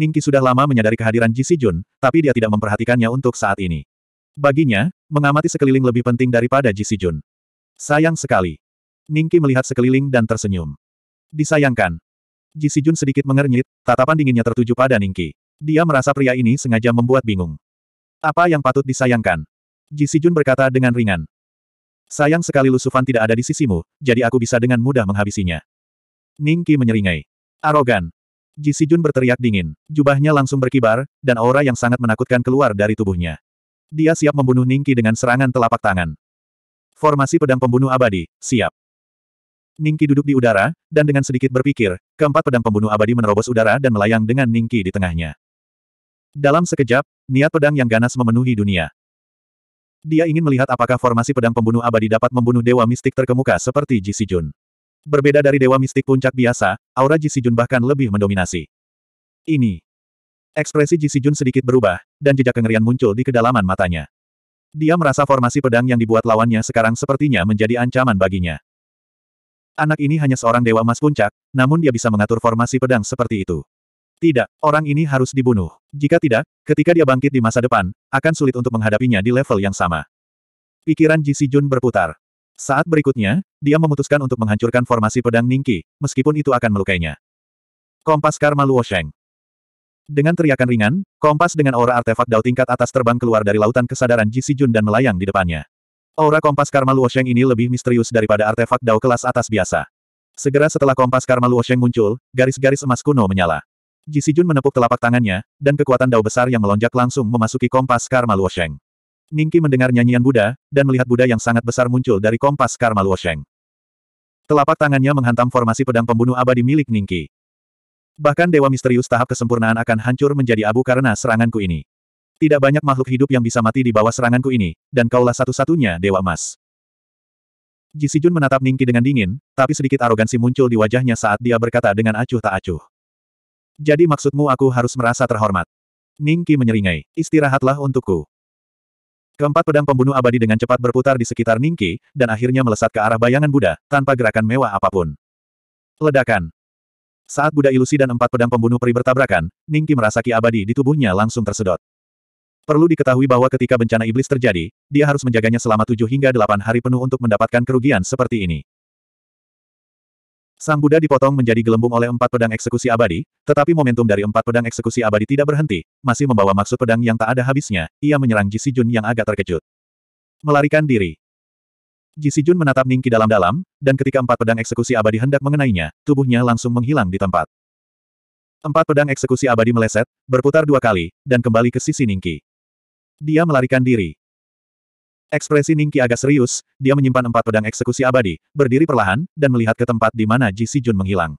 Ningki sudah lama menyadari kehadiran Ji Jun, tapi dia tidak memperhatikannya untuk saat ini. Baginya, mengamati sekeliling lebih penting daripada Ji Jun. Sayang sekali. Ningki melihat sekeliling dan tersenyum. Disayangkan. Ji Jun sedikit mengernyit, tatapan dinginnya tertuju pada Ningki. Dia merasa pria ini sengaja membuat bingung. Apa yang patut disayangkan? Ji Jun berkata dengan ringan. Sayang sekali Lusufan tidak ada di sisimu, jadi aku bisa dengan mudah menghabisinya. Ningki menyeringai. Arogan. Ji Sijun berteriak dingin. Jubahnya langsung berkibar, dan aura yang sangat menakutkan keluar dari tubuhnya. Dia siap membunuh Ningki dengan serangan telapak tangan. Formasi pedang pembunuh abadi, siap. Ningki duduk di udara, dan dengan sedikit berpikir, keempat pedang pembunuh abadi menerobos udara dan melayang dengan Ningki di tengahnya. Dalam sekejap, niat pedang yang ganas memenuhi dunia. Dia ingin melihat apakah formasi pedang pembunuh abadi dapat membunuh dewa mistik terkemuka seperti Ji Sijun. Berbeda dari Dewa Mistik Puncak biasa, aura Jisijun bahkan lebih mendominasi. Ini. Ekspresi Jisijun sedikit berubah, dan jejak kengerian muncul di kedalaman matanya. Dia merasa formasi pedang yang dibuat lawannya sekarang sepertinya menjadi ancaman baginya. Anak ini hanya seorang Dewa Mas Puncak, namun dia bisa mengatur formasi pedang seperti itu. Tidak, orang ini harus dibunuh. Jika tidak, ketika dia bangkit di masa depan, akan sulit untuk menghadapinya di level yang sama. Pikiran Ji Jun berputar. Saat berikutnya, dia memutuskan untuk menghancurkan formasi pedang Ningqi, meskipun itu akan melukainya. Kompas Karma Luosheng Dengan teriakan ringan, kompas dengan aura artefak Dao tingkat atas terbang keluar dari lautan kesadaran Ji Si Jun dan melayang di depannya. Aura kompas Karma Luosheng ini lebih misterius daripada artefak Dao kelas atas biasa. Segera setelah kompas Karma Luosheng muncul, garis-garis emas kuno menyala. Ji Si Jun menepuk telapak tangannya, dan kekuatan Dao besar yang melonjak langsung memasuki kompas Karma Luosheng. Ningki mendengar nyanyian Buddha, dan melihat Buddha yang sangat besar muncul dari kompas Karma Luosheng. Telapak tangannya menghantam formasi pedang pembunuh abadi milik Ningki. Bahkan dewa misterius tahap kesempurnaan akan hancur menjadi abu karena seranganku ini. Tidak banyak makhluk hidup yang bisa mati di bawah seranganku ini, dan kaulah satu-satunya dewa emas. Jisijun menatap Ningki dengan dingin, tapi sedikit arogansi muncul di wajahnya saat dia berkata dengan acuh tak acuh. Jadi maksudmu aku harus merasa terhormat? Ningki menyeringai. Istirahatlah untukku. Keempat pedang pembunuh abadi dengan cepat berputar di sekitar Ningki, dan akhirnya melesat ke arah bayangan Buddha, tanpa gerakan mewah apapun. Ledakan. Saat Buddha ilusi dan empat pedang pembunuh peri bertabrakan, Ningki merasa ki abadi di tubuhnya langsung tersedot. Perlu diketahui bahwa ketika bencana iblis terjadi, dia harus menjaganya selama tujuh hingga delapan hari penuh untuk mendapatkan kerugian seperti ini. Sang Buddha dipotong menjadi gelembung oleh empat pedang eksekusi abadi, tetapi momentum dari empat pedang eksekusi abadi tidak berhenti, masih membawa maksud pedang yang tak ada habisnya, ia menyerang Ji Si Jun yang agak terkejut. Melarikan diri. Ji Si Jun menatap Ningki dalam-dalam, dan ketika empat pedang eksekusi abadi hendak mengenainya, tubuhnya langsung menghilang di tempat. Empat pedang eksekusi abadi meleset, berputar dua kali, dan kembali ke sisi Ningki. Dia melarikan diri. Ekspresi Ningki agak serius, dia menyimpan empat pedang eksekusi abadi, berdiri perlahan, dan melihat ke tempat di mana Ji Jun menghilang.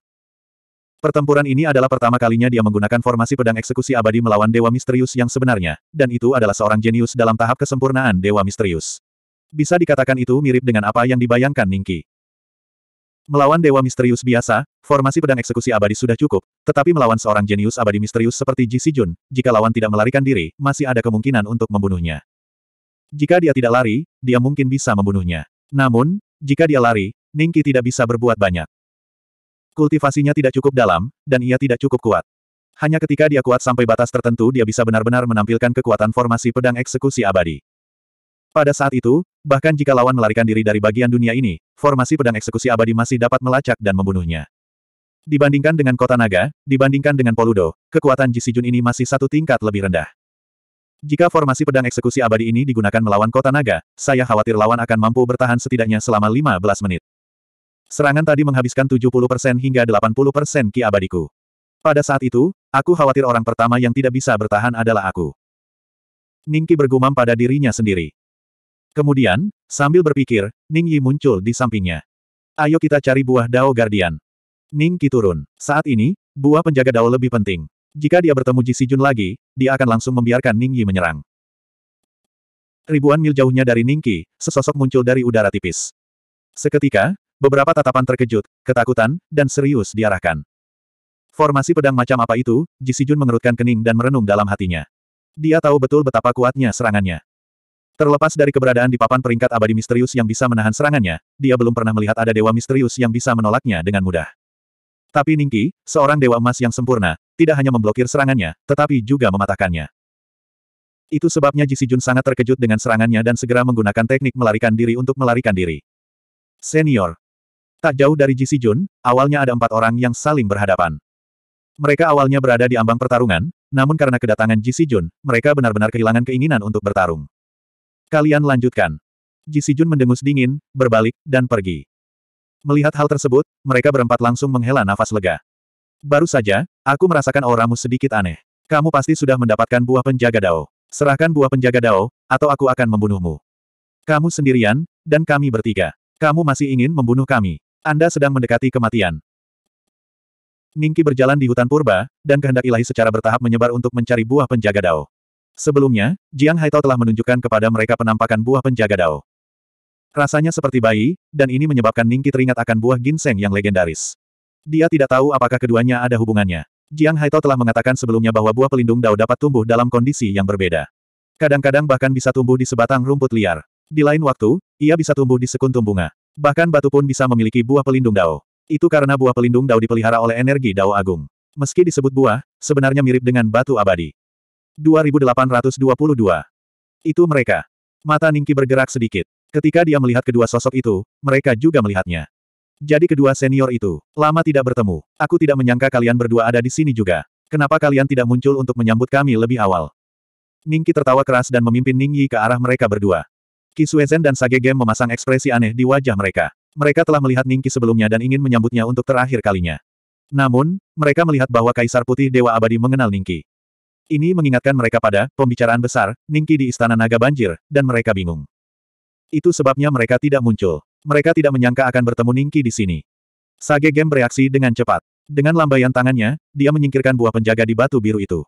Pertempuran ini adalah pertama kalinya dia menggunakan formasi pedang eksekusi abadi melawan Dewa Misterius yang sebenarnya, dan itu adalah seorang jenius dalam tahap kesempurnaan Dewa Misterius. Bisa dikatakan itu mirip dengan apa yang dibayangkan Ningki. Melawan Dewa Misterius biasa, formasi pedang eksekusi abadi sudah cukup, tetapi melawan seorang jenius abadi misterius seperti Ji Jun, jika lawan tidak melarikan diri, masih ada kemungkinan untuk membunuhnya. Jika dia tidak lari, dia mungkin bisa membunuhnya. Namun, jika dia lari, Ningki tidak bisa berbuat banyak. Kultivasinya tidak cukup dalam, dan ia tidak cukup kuat. Hanya ketika dia kuat sampai batas tertentu dia bisa benar-benar menampilkan kekuatan formasi pedang eksekusi abadi. Pada saat itu, bahkan jika lawan melarikan diri dari bagian dunia ini, formasi pedang eksekusi abadi masih dapat melacak dan membunuhnya. Dibandingkan dengan kota naga, dibandingkan dengan Poludo, kekuatan Jisijun ini masih satu tingkat lebih rendah. Jika formasi pedang eksekusi abadi ini digunakan melawan kota naga, saya khawatir lawan akan mampu bertahan setidaknya selama 15 menit. Serangan tadi menghabiskan 70% hingga 80% ki abadiku. Pada saat itu, aku khawatir orang pertama yang tidak bisa bertahan adalah aku. Ningki bergumam pada dirinya sendiri. Kemudian, sambil berpikir, Ning Yi muncul di sampingnya. Ayo kita cari buah Dao Guardian. Ning turun. Saat ini, buah penjaga Dao lebih penting. Jika dia bertemu Ji Si Jun lagi, dia akan langsung membiarkan Ning Yi menyerang. Ribuan mil jauhnya dari Ning Yi, sesosok muncul dari udara tipis. Seketika, beberapa tatapan terkejut, ketakutan, dan serius diarahkan. Formasi pedang macam apa itu, Ji Si Jun mengerutkan kening dan merenung dalam hatinya. Dia tahu betul betapa kuatnya serangannya. Terlepas dari keberadaan di papan peringkat abadi misterius yang bisa menahan serangannya, dia belum pernah melihat ada dewa misterius yang bisa menolaknya dengan mudah. Tapi Ningki, seorang dewa emas yang sempurna, tidak hanya memblokir serangannya, tetapi juga mematahkannya. Itu sebabnya Ji Sijun sangat terkejut dengan serangannya dan segera menggunakan teknik melarikan diri untuk melarikan diri. Senior. Tak jauh dari Ji Sijun, awalnya ada empat orang yang saling berhadapan. Mereka awalnya berada di ambang pertarungan, namun karena kedatangan Ji Sijun, mereka benar-benar kehilangan keinginan untuk bertarung. Kalian lanjutkan. Ji Sijun mendengus dingin, berbalik, dan pergi. Melihat hal tersebut, mereka berempat langsung menghela nafas lega. Baru saja, aku merasakan auramu sedikit aneh. Kamu pasti sudah mendapatkan buah penjaga dao. Serahkan buah penjaga dao, atau aku akan membunuhmu. Kamu sendirian, dan kami bertiga. Kamu masih ingin membunuh kami. Anda sedang mendekati kematian. Ningki berjalan di hutan purba, dan kehendak ilahi secara bertahap menyebar untuk mencari buah penjaga dao. Sebelumnya, Jiang Haitao telah menunjukkan kepada mereka penampakan buah penjaga dao. Rasanya seperti bayi, dan ini menyebabkan Ningki teringat akan buah ginseng yang legendaris. Dia tidak tahu apakah keduanya ada hubungannya. Jiang Haitao telah mengatakan sebelumnya bahwa buah pelindung dao dapat tumbuh dalam kondisi yang berbeda. Kadang-kadang bahkan bisa tumbuh di sebatang rumput liar. Di lain waktu, ia bisa tumbuh di sekuntum bunga. Bahkan batu pun bisa memiliki buah pelindung dao. Itu karena buah pelindung dao dipelihara oleh energi dao agung. Meski disebut buah, sebenarnya mirip dengan batu abadi. 2822. Itu mereka. Mata Ningki bergerak sedikit. Ketika dia melihat kedua sosok itu, mereka juga melihatnya. Jadi kedua senior itu, lama tidak bertemu. Aku tidak menyangka kalian berdua ada di sini juga. Kenapa kalian tidak muncul untuk menyambut kami lebih awal? Ningki tertawa keras dan memimpin Ningyi ke arah mereka berdua. Kisuezen dan Sagegem memasang ekspresi aneh di wajah mereka. Mereka telah melihat Ningki sebelumnya dan ingin menyambutnya untuk terakhir kalinya. Namun, mereka melihat bahwa Kaisar Putih Dewa Abadi mengenal Ningki. Ini mengingatkan mereka pada pembicaraan besar Ningki di Istana Naga Banjir, dan mereka bingung. Itu sebabnya mereka tidak muncul. Mereka tidak menyangka akan bertemu Ningki di sini. Sage Game bereaksi dengan cepat. Dengan lambaian tangannya, dia menyingkirkan buah penjaga di batu biru itu.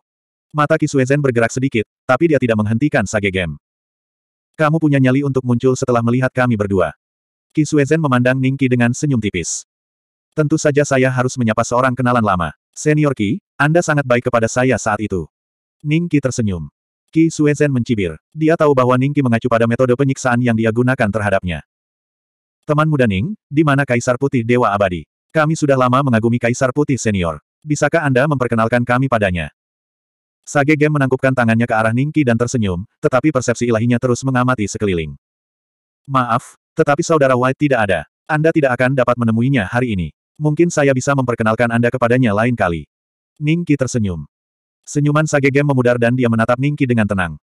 Mata Kisuezen bergerak sedikit, tapi dia tidak menghentikan Sage Game. Kamu punya nyali untuk muncul setelah melihat kami berdua. Kisuezen memandang Ningki dengan senyum tipis. Tentu saja saya harus menyapa seorang kenalan lama. Senior Ki, Anda sangat baik kepada saya saat itu. Ningki tersenyum. Qi Suezhen mencibir. Dia tahu bahwa Ningki mengacu pada metode penyiksaan yang dia gunakan terhadapnya. Teman muda Ning, di mana Kaisar Putih Dewa Abadi? Kami sudah lama mengagumi Kaisar Putih Senior. Bisakah Anda memperkenalkan kami padanya? Sage Gem menangkupkan tangannya ke arah Ningki dan tersenyum, tetapi persepsi ilahinya terus mengamati sekeliling. Maaf, tetapi saudara White tidak ada. Anda tidak akan dapat menemuinya hari ini. Mungkin saya bisa memperkenalkan Anda kepadanya lain kali. Ningki tersenyum. Senyuman Sage Sagegem memudar dan dia menatap Ningki dengan tenang.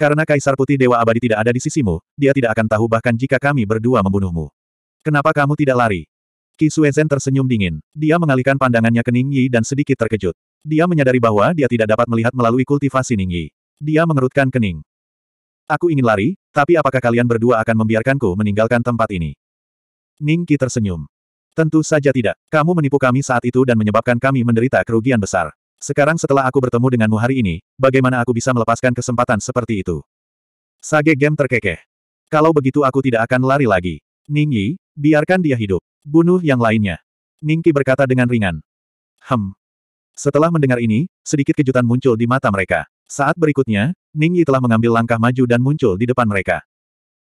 Karena Kaisar Putih Dewa Abadi tidak ada di sisimu, dia tidak akan tahu bahkan jika kami berdua membunuhmu. Kenapa kamu tidak lari? Ki Suezen tersenyum dingin. Dia mengalihkan pandangannya ke Ningyi dan sedikit terkejut. Dia menyadari bahwa dia tidak dapat melihat melalui kultivasi Ningyi. Dia mengerutkan kening. Aku ingin lari, tapi apakah kalian berdua akan membiarkanku meninggalkan tempat ini? Ningki tersenyum. Tentu saja tidak. Kamu menipu kami saat itu dan menyebabkan kami menderita kerugian besar. Sekarang setelah aku bertemu denganmu hari ini, bagaimana aku bisa melepaskan kesempatan seperti itu? Sage Gem terkekeh. Kalau begitu aku tidak akan lari lagi. Ning Yi, biarkan dia hidup. Bunuh yang lainnya. Ning Qi berkata dengan ringan. Hem. Setelah mendengar ini, sedikit kejutan muncul di mata mereka. Saat berikutnya, Ning Yi telah mengambil langkah maju dan muncul di depan mereka.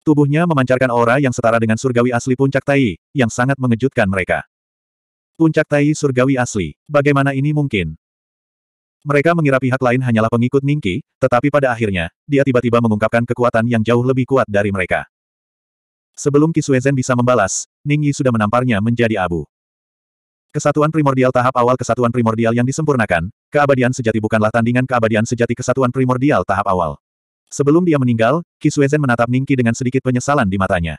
Tubuhnya memancarkan aura yang setara dengan surgawi asli puncak Tai, yang sangat mengejutkan mereka. Puncak Tai surgawi asli, bagaimana ini mungkin? Mereka mengira pihak lain hanyalah pengikut Ningki, tetapi pada akhirnya, dia tiba-tiba mengungkapkan kekuatan yang jauh lebih kuat dari mereka. Sebelum Kisuezen bisa membalas, Ningyi sudah menamparnya menjadi abu. Kesatuan primordial tahap awal kesatuan primordial yang disempurnakan, keabadian sejati bukanlah tandingan keabadian sejati kesatuan primordial tahap awal. Sebelum dia meninggal, Kisuezen menatap Ningki dengan sedikit penyesalan di matanya.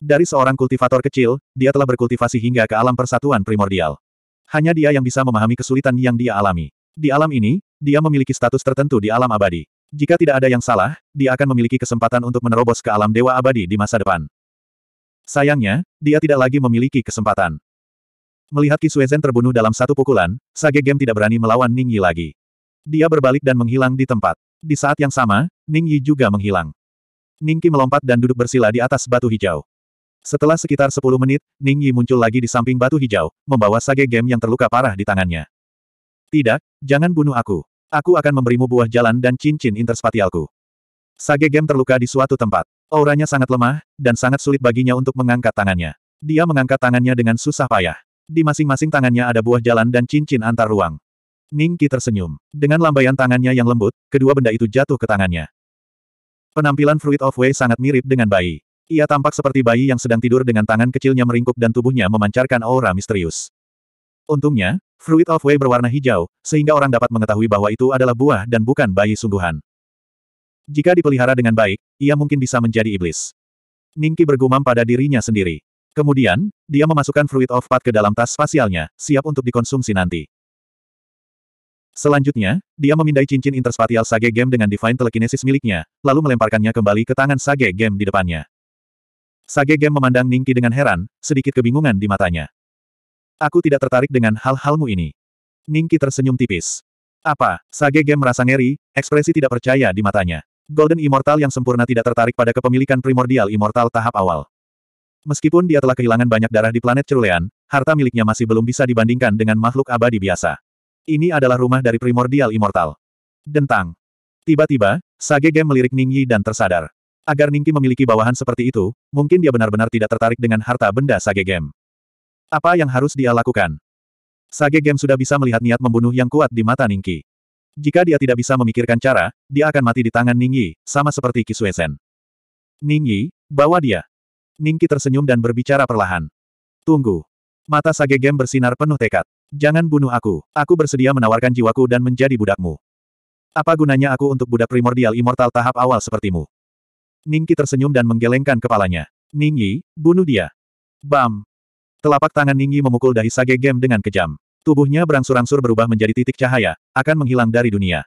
Dari seorang kultivator kecil, dia telah berkultivasi hingga ke alam persatuan primordial. Hanya dia yang bisa memahami kesulitan yang dia alami. Di alam ini, dia memiliki status tertentu di alam abadi. Jika tidak ada yang salah, dia akan memiliki kesempatan untuk menerobos ke alam dewa abadi di masa depan. Sayangnya, dia tidak lagi memiliki kesempatan. Melihat Kisuezen terbunuh dalam satu pukulan, Sage Game tidak berani melawan Ning Yi lagi. Dia berbalik dan menghilang di tempat. Di saat yang sama, Ning Yi juga menghilang. Ning Qi melompat dan duduk bersila di atas batu hijau. Setelah sekitar 10 menit, Ning Yi muncul lagi di samping batu hijau, membawa Sage Game yang terluka parah di tangannya. Tidak, jangan bunuh aku. Aku akan memberimu buah jalan dan cincin interspatialku. Sage Gem terluka di suatu tempat. Auranya sangat lemah, dan sangat sulit baginya untuk mengangkat tangannya. Dia mengangkat tangannya dengan susah payah. Di masing-masing tangannya ada buah jalan dan cincin antar ruang. Ningki tersenyum. Dengan lambaian tangannya yang lembut, kedua benda itu jatuh ke tangannya. Penampilan Fruit of Way sangat mirip dengan bayi. Ia tampak seperti bayi yang sedang tidur dengan tangan kecilnya meringkuk dan tubuhnya memancarkan aura misterius. Untungnya, Fruit of Way berwarna hijau, sehingga orang dapat mengetahui bahwa itu adalah buah dan bukan bayi sungguhan. Jika dipelihara dengan baik, ia mungkin bisa menjadi iblis. Ningki bergumam pada dirinya sendiri. Kemudian, dia memasukkan Fruit of Path ke dalam tas spasialnya, siap untuk dikonsumsi nanti. Selanjutnya, dia memindai cincin interspatial Sage Game dengan Divine Telekinesis miliknya, lalu melemparkannya kembali ke tangan Sage Game di depannya. Sage Game memandang Ningki dengan heran, sedikit kebingungan di matanya. Aku tidak tertarik dengan hal-halmu ini. Ningki tersenyum tipis. Apa, Sage Game merasa ngeri, ekspresi tidak percaya di matanya. Golden Immortal yang sempurna tidak tertarik pada kepemilikan primordial immortal tahap awal. Meskipun dia telah kehilangan banyak darah di planet Cerulean, harta miliknya masih belum bisa dibandingkan dengan makhluk abadi biasa. Ini adalah rumah dari primordial immortal. Dentang. Tiba-tiba, Sage Game melirik Ningyi dan tersadar. Agar Ningki memiliki bawahan seperti itu, mungkin dia benar-benar tidak tertarik dengan harta benda Sage Game. Apa yang harus dia lakukan? Sage Game sudah bisa melihat niat membunuh yang kuat di mata Ningki. Jika dia tidak bisa memikirkan cara, dia akan mati di tangan Ningyi, sama seperti Kisuesen. Ningyi, bawa dia. Ningki tersenyum dan berbicara perlahan. Tunggu. Mata Sage Game bersinar penuh tekad. Jangan bunuh aku, aku bersedia menawarkan jiwaku dan menjadi budakmu. Apa gunanya aku untuk budak primordial immortal tahap awal sepertimu? Ningki tersenyum dan menggelengkan kepalanya. Ningyi, bunuh dia. Bam! Telapak tangan Ningyi memukul dahi Sage Game dengan kejam. Tubuhnya berangsur-angsur berubah menjadi titik cahaya, akan menghilang dari dunia.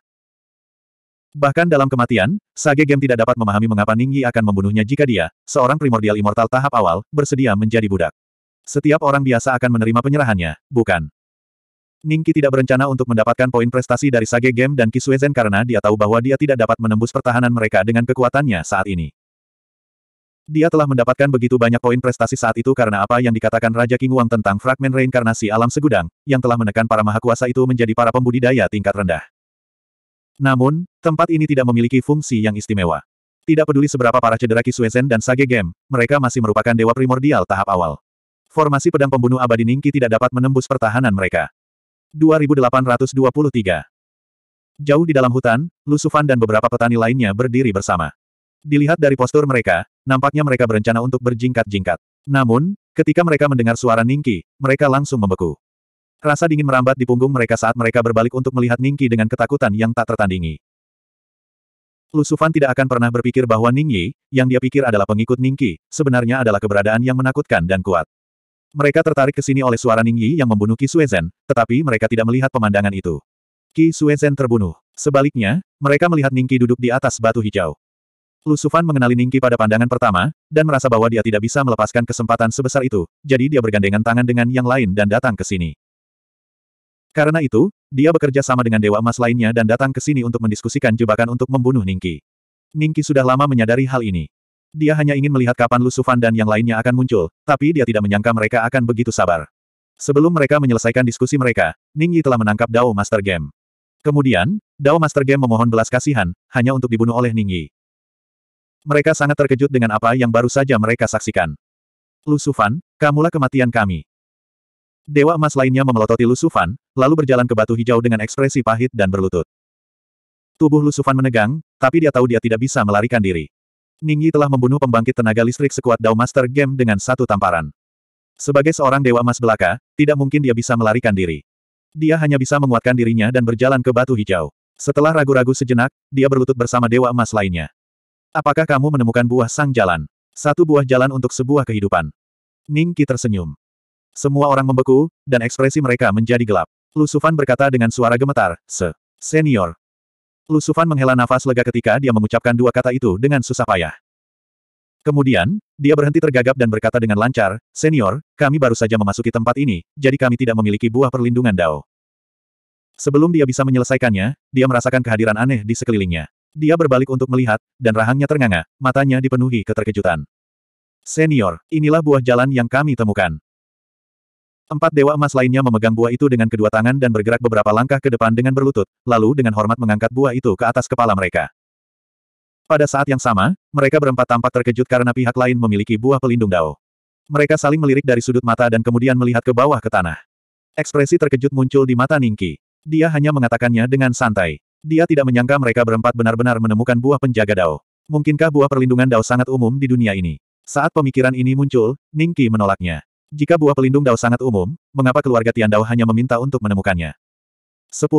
Bahkan dalam kematian, Sage Game tidak dapat memahami mengapa Ningyi akan membunuhnya jika dia, seorang primordial immortal tahap awal, bersedia menjadi budak. Setiap orang biasa akan menerima penyerahannya, bukan? Ningki tidak berencana untuk mendapatkan poin prestasi dari Sage Game dan Kisuezen karena dia tahu bahwa dia tidak dapat menembus pertahanan mereka dengan kekuatannya saat ini. Dia telah mendapatkan begitu banyak poin prestasi saat itu karena apa yang dikatakan Raja King Wang tentang fragmen reinkarnasi alam segudang, yang telah menekan para mahakuasa itu menjadi para pembudidaya tingkat rendah. Namun, tempat ini tidak memiliki fungsi yang istimewa. Tidak peduli seberapa parah cedera Kisuezen dan Sage Game, mereka masih merupakan dewa primordial tahap awal. Formasi pedang pembunuh abadi Ningki tidak dapat menembus pertahanan mereka. 2823 Jauh di dalam hutan, Lusufan dan beberapa petani lainnya berdiri bersama. Dilihat dari postur mereka, nampaknya mereka berencana untuk berjingkat-jingkat. Namun, ketika mereka mendengar suara Ningki, mereka langsung membeku. Rasa dingin merambat di punggung mereka saat mereka berbalik untuk melihat Ningki dengan ketakutan yang tak tertandingi. Lusufan tidak akan pernah berpikir bahwa Ningyi, yang dia pikir adalah pengikut Ningki, sebenarnya adalah keberadaan yang menakutkan dan kuat. Mereka tertarik ke sini oleh suara Ningyi yang membunuh Ki Suezen, tetapi mereka tidak melihat pemandangan itu. Ki Suezen terbunuh. Sebaliknya, mereka melihat Ningki duduk di atas batu hijau. Lu mengenali Ningki pada pandangan pertama, dan merasa bahwa dia tidak bisa melepaskan kesempatan sebesar itu, jadi dia bergandengan tangan dengan yang lain dan datang ke sini. Karena itu, dia bekerja sama dengan Dewa Emas lainnya dan datang ke sini untuk mendiskusikan jebakan untuk membunuh Ningki. Ningki sudah lama menyadari hal ini. Dia hanya ingin melihat kapan Lu dan yang lainnya akan muncul, tapi dia tidak menyangka mereka akan begitu sabar. Sebelum mereka menyelesaikan diskusi mereka, Ningyi telah menangkap Dao Master Game. Kemudian, Dao Master Game memohon belas kasihan, hanya untuk dibunuh oleh Ningyi. Mereka sangat terkejut dengan apa yang baru saja mereka saksikan. Lusufan, kamulah kematian kami. Dewa emas lainnya memelototi Lusufan, lalu berjalan ke batu hijau dengan ekspresi pahit dan berlutut. Tubuh Lusufan menegang, tapi dia tahu dia tidak bisa melarikan diri. Ningyi telah membunuh pembangkit tenaga listrik sekuat Dao Master Game dengan satu tamparan. Sebagai seorang dewa emas belaka, tidak mungkin dia bisa melarikan diri. Dia hanya bisa menguatkan dirinya dan berjalan ke batu hijau. Setelah ragu-ragu sejenak, dia berlutut bersama dewa emas lainnya. Apakah kamu menemukan buah sang jalan? Satu buah jalan untuk sebuah kehidupan. Ning Qi tersenyum. Semua orang membeku, dan ekspresi mereka menjadi gelap. Lusufan berkata dengan suara gemetar, Se, senior. Lusufan menghela nafas lega ketika dia mengucapkan dua kata itu dengan susah payah. Kemudian, dia berhenti tergagap dan berkata dengan lancar, Senior, kami baru saja memasuki tempat ini, jadi kami tidak memiliki buah perlindungan Dao. Sebelum dia bisa menyelesaikannya, dia merasakan kehadiran aneh di sekelilingnya. Dia berbalik untuk melihat, dan rahangnya ternganga, matanya dipenuhi keterkejutan. Senior, inilah buah jalan yang kami temukan. Empat dewa emas lainnya memegang buah itu dengan kedua tangan dan bergerak beberapa langkah ke depan dengan berlutut, lalu dengan hormat mengangkat buah itu ke atas kepala mereka. Pada saat yang sama, mereka berempat tampak terkejut karena pihak lain memiliki buah pelindung dao. Mereka saling melirik dari sudut mata dan kemudian melihat ke bawah ke tanah. Ekspresi terkejut muncul di mata Ningki. Dia hanya mengatakannya dengan santai. Dia tidak menyangka mereka berempat benar-benar menemukan buah penjaga Dao. Mungkinkah buah perlindungan Dao sangat umum di dunia ini? Saat pemikiran ini muncul, Ningqi menolaknya. Jika buah pelindung Dao sangat umum, mengapa keluarga Tian Dao hanya meminta untuk menemukannya? 10.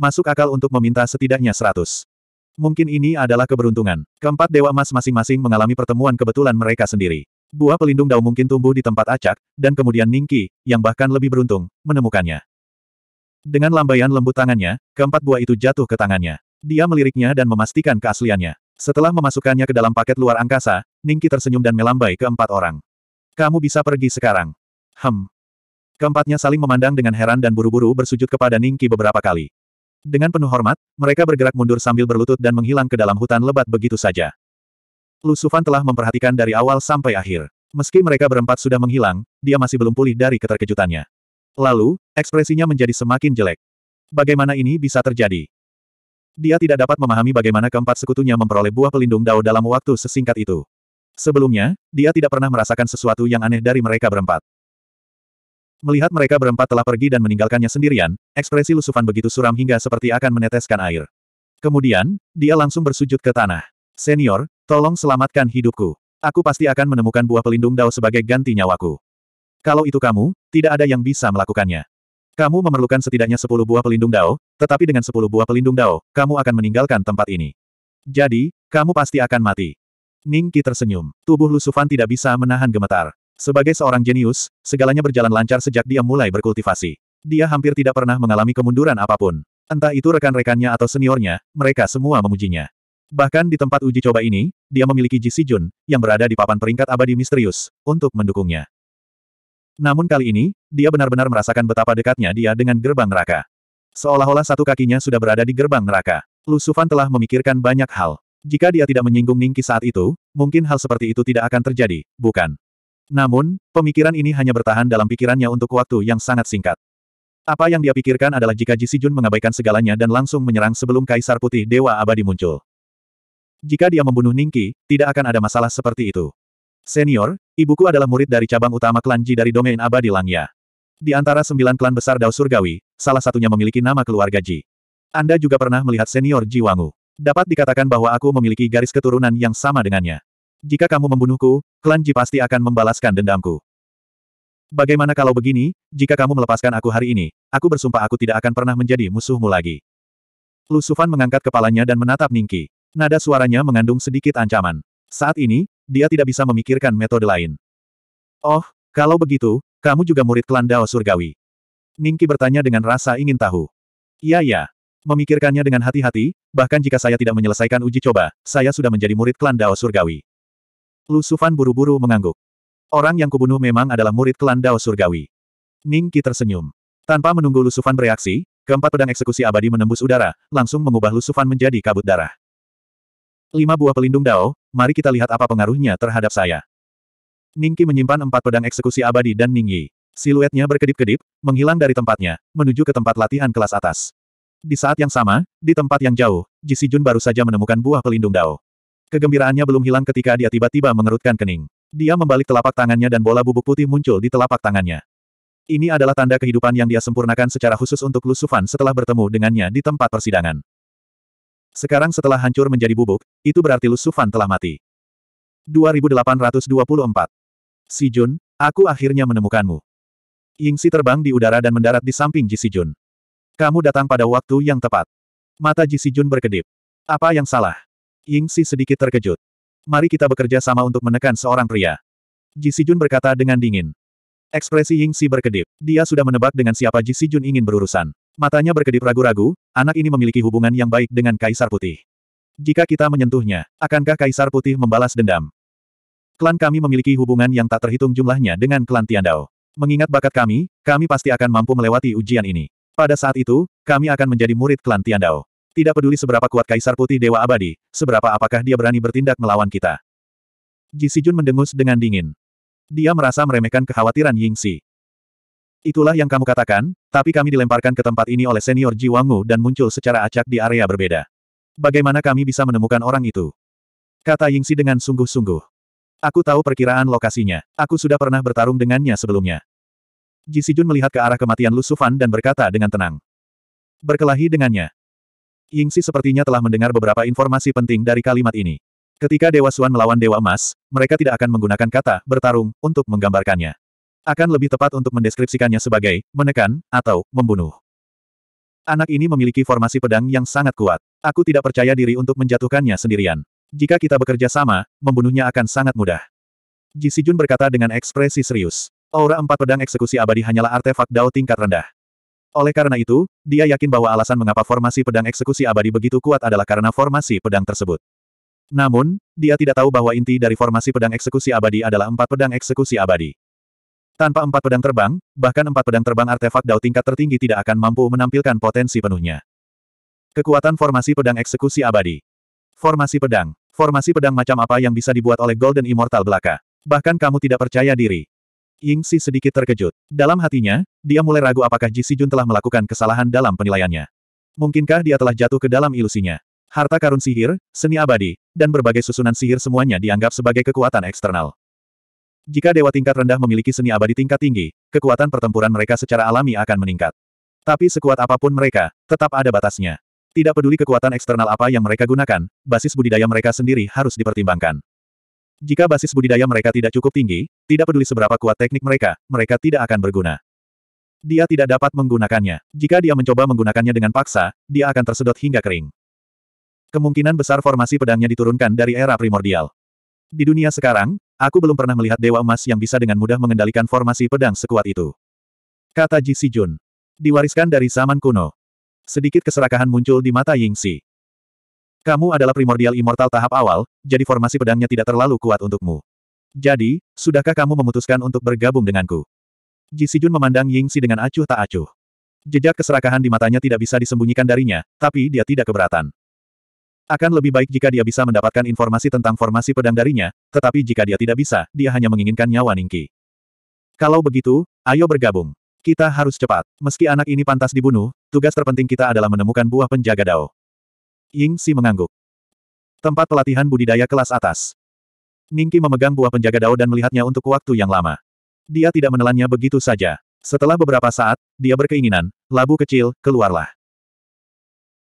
Masuk akal untuk meminta setidaknya 100. Mungkin ini adalah keberuntungan. Keempat dewa emas masing-masing mengalami pertemuan kebetulan mereka sendiri. Buah pelindung Dao mungkin tumbuh di tempat acak, dan kemudian Ningqi, yang bahkan lebih beruntung, menemukannya. Dengan lambaian lembut tangannya, keempat buah itu jatuh ke tangannya. Dia meliriknya dan memastikan keasliannya. Setelah memasukkannya ke dalam paket luar angkasa, Ningki tersenyum dan melambai keempat orang. Kamu bisa pergi sekarang. Hem. Keempatnya saling memandang dengan heran dan buru-buru bersujud kepada Ningki beberapa kali. Dengan penuh hormat, mereka bergerak mundur sambil berlutut dan menghilang ke dalam hutan lebat begitu saja. Lusufan telah memperhatikan dari awal sampai akhir. Meski mereka berempat sudah menghilang, dia masih belum pulih dari keterkejutannya. Lalu, ekspresinya menjadi semakin jelek. Bagaimana ini bisa terjadi? Dia tidak dapat memahami bagaimana keempat sekutunya memperoleh buah pelindung Dao dalam waktu sesingkat itu. Sebelumnya, dia tidak pernah merasakan sesuatu yang aneh dari mereka berempat. Melihat mereka berempat telah pergi dan meninggalkannya sendirian, ekspresi Lusufan begitu suram hingga seperti akan meneteskan air. Kemudian, dia langsung bersujud ke tanah. Senior, tolong selamatkan hidupku. Aku pasti akan menemukan buah pelindung Dao sebagai ganti nyawaku. Kalau itu kamu, tidak ada yang bisa melakukannya. Kamu memerlukan setidaknya sepuluh buah pelindung dao, tetapi dengan sepuluh buah pelindung dao, kamu akan meninggalkan tempat ini. Jadi, kamu pasti akan mati. Ning Qi tersenyum. Tubuh Lusufan tidak bisa menahan gemetar. Sebagai seorang jenius, segalanya berjalan lancar sejak dia mulai berkultivasi. Dia hampir tidak pernah mengalami kemunduran apapun. Entah itu rekan-rekannya atau seniornya, mereka semua memujinya. Bahkan di tempat uji coba ini, dia memiliki Ji Sijun, yang berada di papan peringkat abadi misterius, untuk mendukungnya. Namun kali ini, dia benar-benar merasakan betapa dekatnya dia dengan gerbang neraka. Seolah-olah satu kakinya sudah berada di gerbang neraka. Lusufan telah memikirkan banyak hal. Jika dia tidak menyinggung Ningki saat itu, mungkin hal seperti itu tidak akan terjadi, bukan? Namun, pemikiran ini hanya bertahan dalam pikirannya untuk waktu yang sangat singkat. Apa yang dia pikirkan adalah jika Ji Jisijun mengabaikan segalanya dan langsung menyerang sebelum Kaisar Putih Dewa Abadi muncul. Jika dia membunuh Ningki, tidak akan ada masalah seperti itu. Senior, ibuku adalah murid dari cabang utama klan Ji dari domain abadi Langya. Di antara sembilan klan besar Dao Surgawi, salah satunya memiliki nama keluarga Ji. Anda juga pernah melihat senior Ji Wangu. Dapat dikatakan bahwa aku memiliki garis keturunan yang sama dengannya. Jika kamu membunuhku, klan Ji pasti akan membalaskan dendamku. Bagaimana kalau begini, jika kamu melepaskan aku hari ini, aku bersumpah aku tidak akan pernah menjadi musuhmu lagi. Lu mengangkat kepalanya dan menatap Ningki. Nada suaranya mengandung sedikit ancaman. Saat ini, dia tidak bisa memikirkan metode lain. Oh, kalau begitu, kamu juga murid klan Dao Surgawi. Ningki bertanya dengan rasa ingin tahu. Iya ya. Memikirkannya dengan hati-hati, bahkan jika saya tidak menyelesaikan uji coba, saya sudah menjadi murid klan Dao Surgawi. Lu Sufan buru-buru mengangguk. Orang yang kubunuh memang adalah murid klan Dao Surgawi. Ningki tersenyum. Tanpa menunggu Lusufan bereaksi, keempat pedang eksekusi abadi menembus udara, langsung mengubah Lusufan menjadi kabut darah. Lima buah pelindung Dao, mari kita lihat apa pengaruhnya terhadap saya. Ningki menyimpan empat pedang eksekusi abadi dan Ningyi. Siluetnya berkedip-kedip, menghilang dari tempatnya, menuju ke tempat latihan kelas atas. Di saat yang sama, di tempat yang jauh, Ji Jun baru saja menemukan buah pelindung Dao. Kegembiraannya belum hilang ketika dia tiba-tiba mengerutkan kening. Dia membalik telapak tangannya dan bola bubuk putih muncul di telapak tangannya. Ini adalah tanda kehidupan yang dia sempurnakan secara khusus untuk Lusufan setelah bertemu dengannya di tempat persidangan. Sekarang setelah hancur menjadi bubuk, itu berarti Lu Sufan telah mati. 2824. Si Jun, aku akhirnya menemukanmu. Ying Yingxi terbang di udara dan mendarat di samping Ji Si Jun. Kamu datang pada waktu yang tepat. Mata Ji Si Jun berkedip. Apa yang salah? Ying Yingxi sedikit terkejut. Mari kita bekerja sama untuk menekan seorang pria. Ji Si Jun berkata dengan dingin. Ekspresi Ying Yingxi berkedip. Dia sudah menebak dengan siapa Ji Si Jun ingin berurusan. Matanya berkedip ragu-ragu, anak ini memiliki hubungan yang baik dengan Kaisar Putih. Jika kita menyentuhnya, akankah Kaisar Putih membalas dendam? Klan kami memiliki hubungan yang tak terhitung jumlahnya dengan klan Tiandao. Mengingat bakat kami, kami pasti akan mampu melewati ujian ini. Pada saat itu, kami akan menjadi murid klan Tiandao. Tidak peduli seberapa kuat Kaisar Putih Dewa Abadi, seberapa apakah dia berani bertindak melawan kita. Ji Sijun mendengus dengan dingin. Dia merasa meremehkan kekhawatiran Ying Yingxi. Itulah yang kamu katakan, tapi kami dilemparkan ke tempat ini oleh senior Ji Wangmu dan muncul secara acak di area berbeda. Bagaimana kami bisa menemukan orang itu? Kata Yingxi dengan sungguh-sungguh. Aku tahu perkiraan lokasinya. Aku sudah pernah bertarung dengannya sebelumnya. Ji Sijun melihat ke arah kematian Lu Sufan dan berkata dengan tenang. Berkelahi dengannya. Yingxi sepertinya telah mendengar beberapa informasi penting dari kalimat ini. Ketika Dewa Suan melawan Dewa Emas, mereka tidak akan menggunakan kata bertarung untuk menggambarkannya. Akan lebih tepat untuk mendeskripsikannya sebagai menekan atau membunuh. Anak ini memiliki formasi pedang yang sangat kuat. Aku tidak percaya diri untuk menjatuhkannya sendirian. Jika kita bekerja sama, membunuhnya akan sangat mudah. Ji Sijun berkata dengan ekspresi serius. Aura empat pedang eksekusi abadi hanyalah artefak dao tingkat rendah. Oleh karena itu, dia yakin bahwa alasan mengapa formasi pedang eksekusi abadi begitu kuat adalah karena formasi pedang tersebut. Namun, dia tidak tahu bahwa inti dari formasi pedang eksekusi abadi adalah empat pedang eksekusi abadi. Tanpa empat pedang terbang, bahkan empat pedang terbang artefak Dao tingkat tertinggi tidak akan mampu menampilkan potensi penuhnya. Kekuatan formasi pedang eksekusi abadi. Formasi pedang. Formasi pedang macam apa yang bisa dibuat oleh Golden Immortal belaka? Bahkan kamu tidak percaya diri. Ying Si sedikit terkejut. Dalam hatinya, dia mulai ragu apakah Ji Si Jun telah melakukan kesalahan dalam penilaiannya. Mungkinkah dia telah jatuh ke dalam ilusinya? Harta karun sihir, seni abadi, dan berbagai susunan sihir semuanya dianggap sebagai kekuatan eksternal. Jika dewa tingkat rendah memiliki seni abadi tingkat tinggi, kekuatan pertempuran mereka secara alami akan meningkat. Tapi sekuat apapun mereka, tetap ada batasnya. Tidak peduli kekuatan eksternal apa yang mereka gunakan, basis budidaya mereka sendiri harus dipertimbangkan. Jika basis budidaya mereka tidak cukup tinggi, tidak peduli seberapa kuat teknik mereka, mereka tidak akan berguna. Dia tidak dapat menggunakannya. Jika dia mencoba menggunakannya dengan paksa, dia akan tersedot hingga kering. Kemungkinan besar formasi pedangnya diturunkan dari era primordial. Di dunia sekarang, Aku belum pernah melihat Dewa Emas yang bisa dengan mudah mengendalikan formasi pedang sekuat itu. Kata Ji Si Jun, Diwariskan dari zaman kuno. Sedikit keserakahan muncul di mata Ying Xi. Kamu adalah primordial immortal tahap awal, jadi formasi pedangnya tidak terlalu kuat untukmu. Jadi, sudahkah kamu memutuskan untuk bergabung denganku? Ji Si Jun memandang Ying Xi dengan acuh tak acuh. Jejak keserakahan di matanya tidak bisa disembunyikan darinya, tapi dia tidak keberatan. Akan lebih baik jika dia bisa mendapatkan informasi tentang formasi pedang darinya, tetapi jika dia tidak bisa, dia hanya menginginkan nyawa Ningki. Kalau begitu, ayo bergabung. Kita harus cepat. Meski anak ini pantas dibunuh, tugas terpenting kita adalah menemukan buah penjaga Dao. Ying Si mengangguk. Tempat pelatihan budidaya kelas atas. Ningki memegang buah penjaga Dao dan melihatnya untuk waktu yang lama. Dia tidak menelannya begitu saja. Setelah beberapa saat, dia berkeinginan, labu kecil, keluarlah.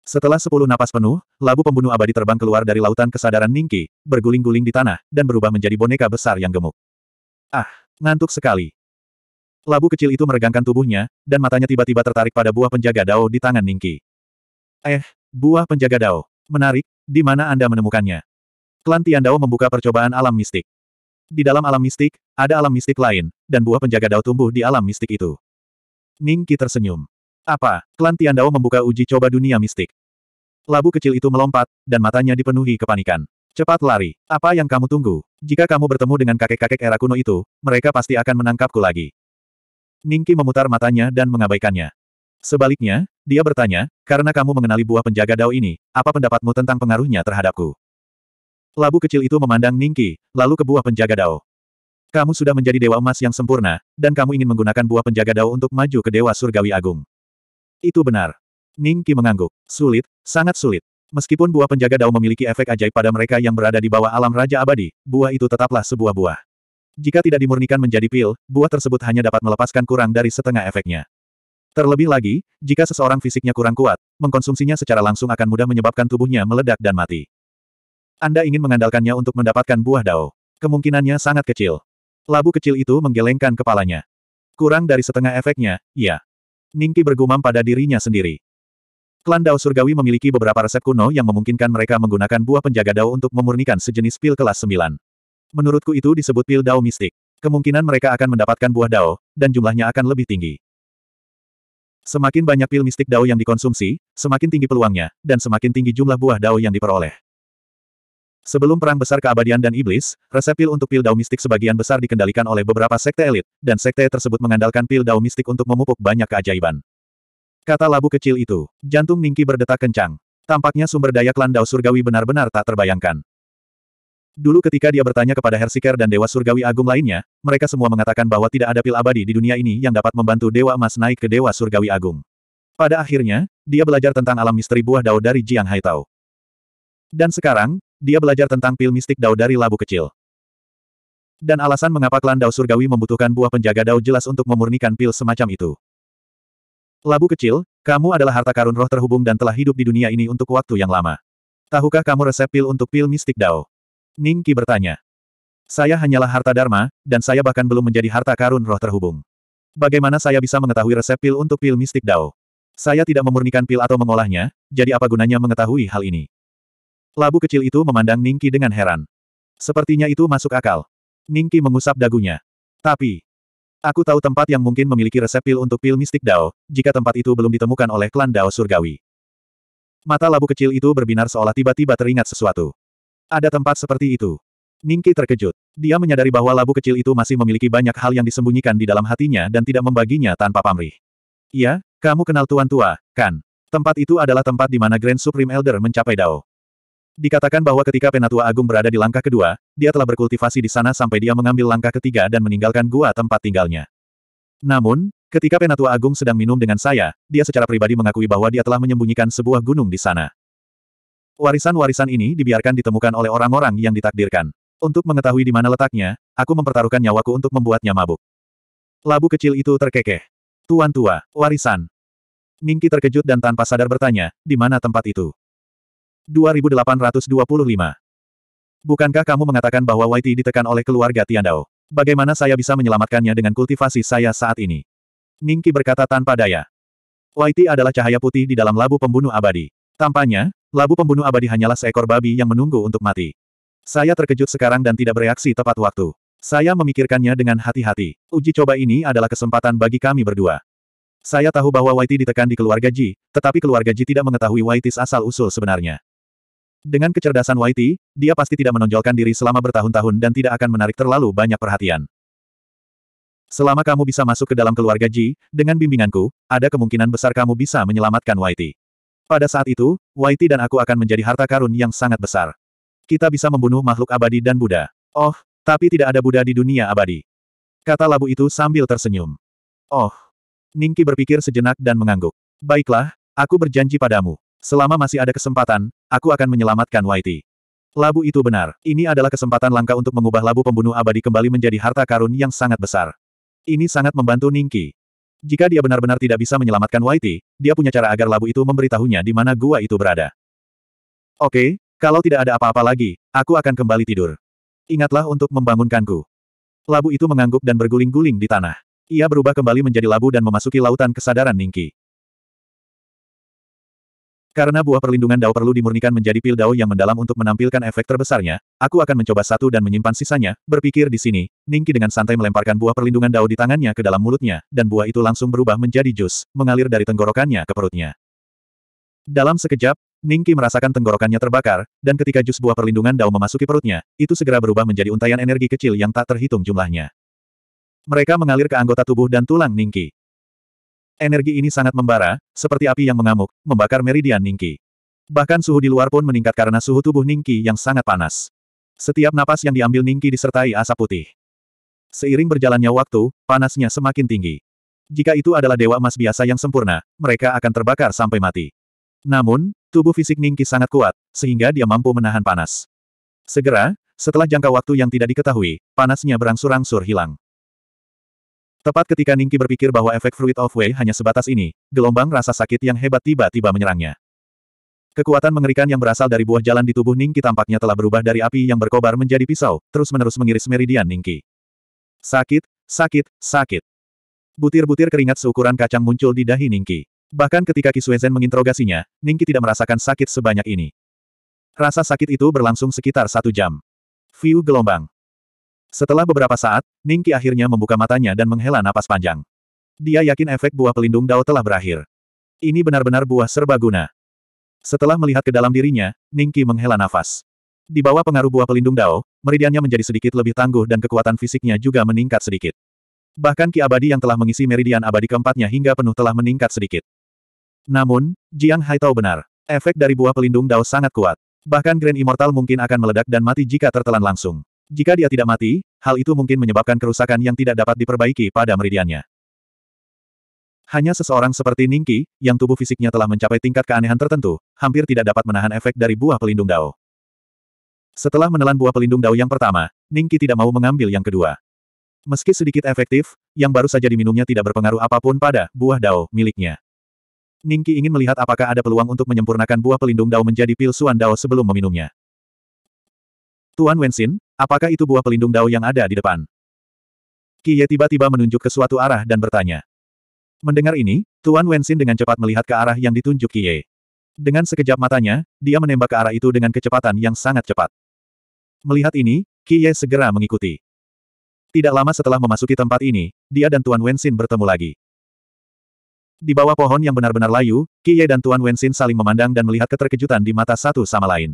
Setelah sepuluh napas penuh, labu pembunuh abadi terbang keluar dari lautan kesadaran Ningki, berguling-guling di tanah, dan berubah menjadi boneka besar yang gemuk. Ah, ngantuk sekali. Labu kecil itu meregangkan tubuhnya, dan matanya tiba-tiba tertarik pada buah penjaga dao di tangan Ningki. Eh, buah penjaga dao. Menarik, di mana Anda menemukannya? Klan Dao membuka percobaan alam mistik. Di dalam alam mistik, ada alam mistik lain, dan buah penjaga dao tumbuh di alam mistik itu. Ningki tersenyum. Apa? Klan Dao membuka uji coba dunia mistik. Labu kecil itu melompat, dan matanya dipenuhi kepanikan. Cepat lari. Apa yang kamu tunggu? Jika kamu bertemu dengan kakek-kakek era kuno itu, mereka pasti akan menangkapku lagi. Ningki memutar matanya dan mengabaikannya. Sebaliknya, dia bertanya, karena kamu mengenali buah penjaga Dao ini, apa pendapatmu tentang pengaruhnya terhadapku? Labu kecil itu memandang Ningki, lalu ke buah penjaga Dao. Kamu sudah menjadi dewa emas yang sempurna, dan kamu ingin menggunakan buah penjaga Dao untuk maju ke dewa surgawi agung. Itu benar. Ning Qi mengangguk. Sulit, sangat sulit. Meskipun buah penjaga dao memiliki efek ajaib pada mereka yang berada di bawah alam Raja Abadi, buah itu tetaplah sebuah buah. Jika tidak dimurnikan menjadi pil, buah tersebut hanya dapat melepaskan kurang dari setengah efeknya. Terlebih lagi, jika seseorang fisiknya kurang kuat, mengkonsumsinya secara langsung akan mudah menyebabkan tubuhnya meledak dan mati. Anda ingin mengandalkannya untuk mendapatkan buah dao. Kemungkinannya sangat kecil. Labu kecil itu menggelengkan kepalanya. Kurang dari setengah efeknya, ya. Ningki bergumam pada dirinya sendiri. Klan Dao Surgawi memiliki beberapa resep kuno yang memungkinkan mereka menggunakan buah penjaga Dao untuk memurnikan sejenis pil kelas 9. Menurutku itu disebut pil Dao mistik. Kemungkinan mereka akan mendapatkan buah Dao, dan jumlahnya akan lebih tinggi. Semakin banyak pil mistik Dao yang dikonsumsi, semakin tinggi peluangnya, dan semakin tinggi jumlah buah Dao yang diperoleh. Sebelum perang besar keabadian dan iblis, resep pil untuk pil dao mistik sebagian besar dikendalikan oleh beberapa sekte elit, dan sekte tersebut mengandalkan pil dao mistik untuk memupuk banyak keajaiban. Kata labu kecil itu, jantung Ningki berdetak kencang. Tampaknya sumber daya klan dao surgawi benar-benar tak terbayangkan. Dulu ketika dia bertanya kepada Hersiker dan Dewa Surgawi Agung lainnya, mereka semua mengatakan bahwa tidak ada pil abadi di dunia ini yang dapat membantu Dewa Emas naik ke Dewa Surgawi Agung. Pada akhirnya, dia belajar tentang alam misteri buah dao dari Jiang Haitao. Dan sekarang, dia belajar tentang pil mistik Dao dari labu kecil. Dan alasan mengapa klan Dao Surgawi membutuhkan buah penjaga Dao jelas untuk memurnikan pil semacam itu. Labu kecil, kamu adalah harta karun roh terhubung dan telah hidup di dunia ini untuk waktu yang lama. Tahukah kamu resep pil untuk pil mistik Dao? Ning Qi bertanya. Saya hanyalah harta dharma, dan saya bahkan belum menjadi harta karun roh terhubung. Bagaimana saya bisa mengetahui resep pil untuk pil mistik Dao? Saya tidak memurnikan pil atau mengolahnya, jadi apa gunanya mengetahui hal ini? Labu kecil itu memandang Ningki dengan heran. Sepertinya itu masuk akal. Ningki mengusap dagunya. Tapi, aku tahu tempat yang mungkin memiliki resep pil untuk pil mistik Dao, jika tempat itu belum ditemukan oleh klan Dao Surgawi. Mata labu kecil itu berbinar seolah tiba-tiba teringat sesuatu. Ada tempat seperti itu. Ningki terkejut. Dia menyadari bahwa labu kecil itu masih memiliki banyak hal yang disembunyikan di dalam hatinya dan tidak membaginya tanpa pamrih. Iya, kamu kenal tuan tua, kan? Tempat itu adalah tempat di mana Grand Supreme Elder mencapai Dao. Dikatakan bahwa ketika Penatua Agung berada di langkah kedua, dia telah berkultivasi di sana sampai dia mengambil langkah ketiga dan meninggalkan gua tempat tinggalnya. Namun, ketika Penatua Agung sedang minum dengan saya, dia secara pribadi mengakui bahwa dia telah menyembunyikan sebuah gunung di sana. Warisan-warisan ini dibiarkan ditemukan oleh orang-orang yang ditakdirkan. Untuk mengetahui di mana letaknya, aku mempertaruhkan nyawaku untuk membuatnya mabuk. Labu kecil itu terkekeh. Tuan tua, warisan. Ningki terkejut dan tanpa sadar bertanya, di mana tempat itu? 2825. Bukankah kamu mengatakan bahwa YT ditekan oleh keluarga Tiandao? Bagaimana saya bisa menyelamatkannya dengan kultivasi saya saat ini? Ningki berkata tanpa daya. YT adalah cahaya putih di dalam labu pembunuh abadi. Tampaknya, labu pembunuh abadi hanyalah seekor babi yang menunggu untuk mati. Saya terkejut sekarang dan tidak bereaksi tepat waktu. Saya memikirkannya dengan hati-hati. Uji coba ini adalah kesempatan bagi kami berdua. Saya tahu bahwa YT ditekan di keluarga Ji, tetapi keluarga Ji tidak mengetahui YT's asal-usul sebenarnya. Dengan kecerdasan Whitey, dia pasti tidak menonjolkan diri selama bertahun-tahun dan tidak akan menarik terlalu banyak perhatian. Selama kamu bisa masuk ke dalam keluarga Ji, dengan bimbinganku, ada kemungkinan besar kamu bisa menyelamatkan Whitey. Pada saat itu, Whitey dan aku akan menjadi harta karun yang sangat besar. Kita bisa membunuh makhluk abadi dan Buddha. Oh, tapi tidak ada Buddha di dunia abadi. Kata labu itu sambil tersenyum. Oh. Ningki berpikir sejenak dan mengangguk. Baiklah, aku berjanji padamu. Selama masih ada kesempatan, aku akan menyelamatkan Whitey. Labu itu benar. Ini adalah kesempatan langka untuk mengubah labu pembunuh abadi kembali menjadi harta karun yang sangat besar. Ini sangat membantu Ningki. Jika dia benar-benar tidak bisa menyelamatkan Whitey, dia punya cara agar labu itu memberitahunya di mana gua itu berada. Oke, kalau tidak ada apa-apa lagi, aku akan kembali tidur. Ingatlah untuk membangunkanku. Labu itu mengangguk dan berguling-guling di tanah. Ia berubah kembali menjadi labu dan memasuki lautan kesadaran Ningki. Karena buah perlindungan Dao perlu dimurnikan menjadi pil Dao yang mendalam untuk menampilkan efek terbesarnya, aku akan mencoba satu dan menyimpan sisanya, berpikir di sini, Ningki dengan santai melemparkan buah perlindungan Dao di tangannya ke dalam mulutnya, dan buah itu langsung berubah menjadi jus, mengalir dari tenggorokannya ke perutnya. Dalam sekejap, Ningki merasakan tenggorokannya terbakar, dan ketika jus buah perlindungan Dao memasuki perutnya, itu segera berubah menjadi untayan energi kecil yang tak terhitung jumlahnya. Mereka mengalir ke anggota tubuh dan tulang Ningki. Energi ini sangat membara, seperti api yang mengamuk, membakar meridian Ningki. Bahkan suhu di luar pun meningkat karena suhu tubuh Ningki yang sangat panas. Setiap napas yang diambil Ningki disertai asap putih. Seiring berjalannya waktu, panasnya semakin tinggi. Jika itu adalah dewa emas biasa yang sempurna, mereka akan terbakar sampai mati. Namun, tubuh fisik Ningki sangat kuat, sehingga dia mampu menahan panas. Segera, setelah jangka waktu yang tidak diketahui, panasnya berangsur-angsur hilang. Tepat ketika Ningki berpikir bahwa efek Fruit of Way hanya sebatas ini, gelombang rasa sakit yang hebat tiba-tiba menyerangnya. Kekuatan mengerikan yang berasal dari buah jalan di tubuh Ningki tampaknya telah berubah dari api yang berkobar menjadi pisau, terus-menerus mengiris meridian Ningki. Sakit, sakit, sakit. Butir-butir keringat seukuran kacang muncul di dahi Ningki. Bahkan ketika Kisuezen menginterogasinya, Ningki tidak merasakan sakit sebanyak ini. Rasa sakit itu berlangsung sekitar satu jam. View gelombang. Setelah beberapa saat, Ningki akhirnya membuka matanya dan menghela napas panjang. Dia yakin efek buah pelindung Dao telah berakhir. Ini benar-benar buah serbaguna. Setelah melihat ke dalam dirinya, Ningki menghela nafas. Di bawah pengaruh buah pelindung Dao, meridiannya menjadi sedikit lebih tangguh dan kekuatan fisiknya juga meningkat sedikit. Bahkan Ki Abadi yang telah mengisi meridian abadi keempatnya hingga penuh telah meningkat sedikit. Namun, Jiang Hai tahu benar. Efek dari buah pelindung Dao sangat kuat. Bahkan Grand Immortal mungkin akan meledak dan mati jika tertelan langsung. Jika dia tidak mati, hal itu mungkin menyebabkan kerusakan yang tidak dapat diperbaiki pada meridiannya. Hanya seseorang seperti Ningki, yang tubuh fisiknya telah mencapai tingkat keanehan tertentu, hampir tidak dapat menahan efek dari buah pelindung dao. Setelah menelan buah pelindung dao yang pertama, Ningki tidak mau mengambil yang kedua. Meski sedikit efektif, yang baru saja diminumnya tidak berpengaruh apapun pada buah dao miliknya. Ningki ingin melihat apakah ada peluang untuk menyempurnakan buah pelindung dao menjadi pil suan dao sebelum meminumnya. Tuan Wensin. Apakah itu buah pelindung dao yang ada di depan? Kie tiba-tiba menunjuk ke suatu arah dan bertanya. Mendengar ini, Tuan Wenxin dengan cepat melihat ke arah yang ditunjuk Kie. Dengan sekejap matanya, dia menembak ke arah itu dengan kecepatan yang sangat cepat. Melihat ini, Kie segera mengikuti. Tidak lama setelah memasuki tempat ini, dia dan Tuan Wenxin bertemu lagi. Di bawah pohon yang benar-benar layu, Kie dan Tuan Wenxin saling memandang dan melihat keterkejutan di mata satu sama lain.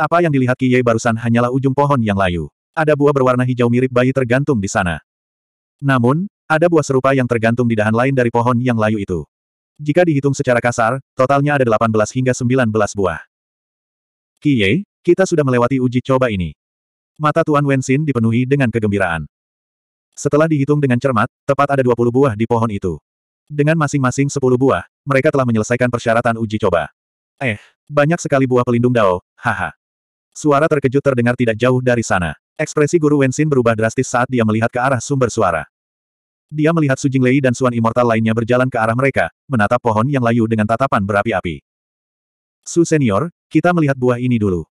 Apa yang dilihat Kiye barusan hanyalah ujung pohon yang layu. Ada buah berwarna hijau mirip bayi tergantung di sana. Namun, ada buah serupa yang tergantung di dahan lain dari pohon yang layu itu. Jika dihitung secara kasar, totalnya ada 18 hingga 19 buah. Kiye, kita sudah melewati uji coba ini. Mata Tuan Wensin dipenuhi dengan kegembiraan. Setelah dihitung dengan cermat, tepat ada 20 buah di pohon itu. Dengan masing-masing 10 buah, mereka telah menyelesaikan persyaratan uji coba. Eh, banyak sekali buah pelindung dao, haha. Suara terkejut terdengar tidak jauh dari sana. Ekspresi Guru Wenxin berubah drastis saat dia melihat ke arah sumber suara. Dia melihat Su Jinglei dan Suan Immortal lainnya berjalan ke arah mereka, menatap pohon yang layu dengan tatapan berapi-api. Su Senior, kita melihat buah ini dulu.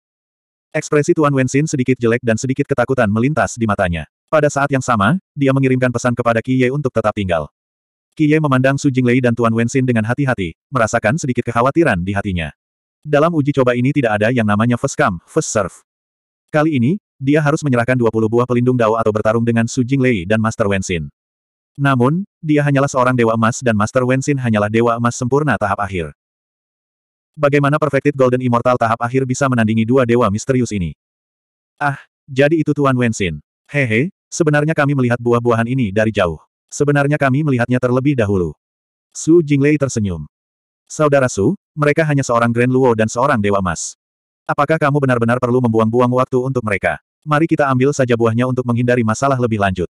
Ekspresi Tuan Wenxin sedikit jelek dan sedikit ketakutan melintas di matanya. Pada saat yang sama, dia mengirimkan pesan kepada Qiye untuk tetap tinggal. Qiye memandang Su Jinglei dan Tuan Wenxin dengan hati-hati, merasakan sedikit kekhawatiran di hatinya. Dalam uji coba ini tidak ada yang namanya first come, first serve. Kali ini, dia harus menyerahkan 20 buah pelindung dao atau bertarung dengan Su Jinglei dan Master Wenxin. Namun, dia hanyalah seorang dewa emas dan Master Wenxin hanyalah dewa emas sempurna tahap akhir. Bagaimana Perfected Golden Immortal tahap akhir bisa menandingi dua dewa misterius ini? Ah, jadi itu Tuan Wenxin. Hehe, sebenarnya kami melihat buah-buahan ini dari jauh. Sebenarnya kami melihatnya terlebih dahulu. Su Jinglei tersenyum. Saudara Su, mereka hanya seorang Grand Luo dan seorang Dewa Mas. Apakah kamu benar-benar perlu membuang-buang waktu untuk mereka? Mari kita ambil saja buahnya untuk menghindari masalah lebih lanjut.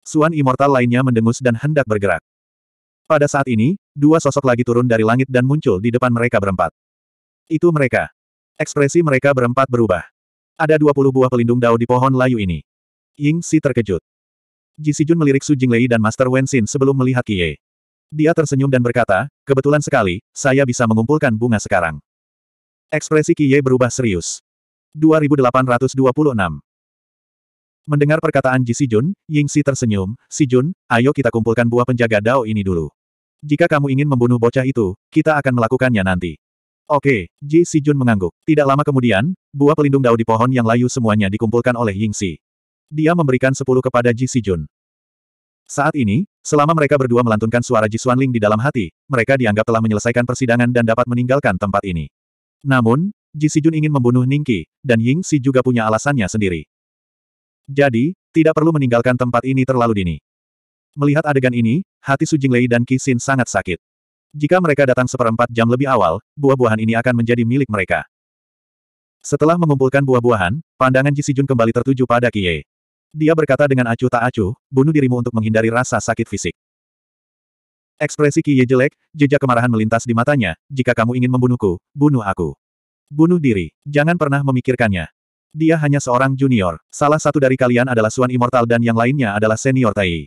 Suan Immortal lainnya mendengus dan hendak bergerak. Pada saat ini, dua sosok lagi turun dari langit dan muncul di depan mereka berempat. Itu mereka. Ekspresi mereka berempat berubah. Ada 20 buah pelindung dao di pohon layu ini. Ying Si terkejut. Ji Si Jun melirik Su Jinglei dan Master Wen Xin sebelum melihat Kie. Dia tersenyum dan berkata, kebetulan sekali, saya bisa mengumpulkan bunga sekarang. Ekspresi Kiye berubah serius. 2826 Mendengar perkataan Ji Si Jun, Ying Xi tersenyum, Si Jun, ayo kita kumpulkan buah penjaga Dao ini dulu. Jika kamu ingin membunuh bocah itu, kita akan melakukannya nanti. Oke, Ji Si Jun mengangguk. Tidak lama kemudian, buah pelindung Dao di pohon yang layu semuanya dikumpulkan oleh Ying Xi. Dia memberikan sepuluh kepada Ji Si Jun. Saat ini, selama mereka berdua melantunkan suara Ji Xuanling di dalam hati, mereka dianggap telah menyelesaikan persidangan dan dapat meninggalkan tempat ini. Namun, Ji Sijun ingin membunuh Ningki, dan Ying Si juga punya alasannya sendiri. Jadi, tidak perlu meninggalkan tempat ini terlalu dini. Melihat adegan ini, hati Su Jinglei dan Qi Xin sangat sakit. Jika mereka datang seperempat jam lebih awal, buah-buahan ini akan menjadi milik mereka. Setelah mengumpulkan buah-buahan, pandangan Ji Sijun kembali tertuju pada Qi Ye. Dia berkata dengan acuh tak acuh, bunuh dirimu untuk menghindari rasa sakit fisik. Ekspresi Kiye jelek, jejak kemarahan melintas di matanya, jika kamu ingin membunuhku, bunuh aku. Bunuh diri, jangan pernah memikirkannya. Dia hanya seorang junior, salah satu dari kalian adalah Suan Immortal dan yang lainnya adalah Senior Tai.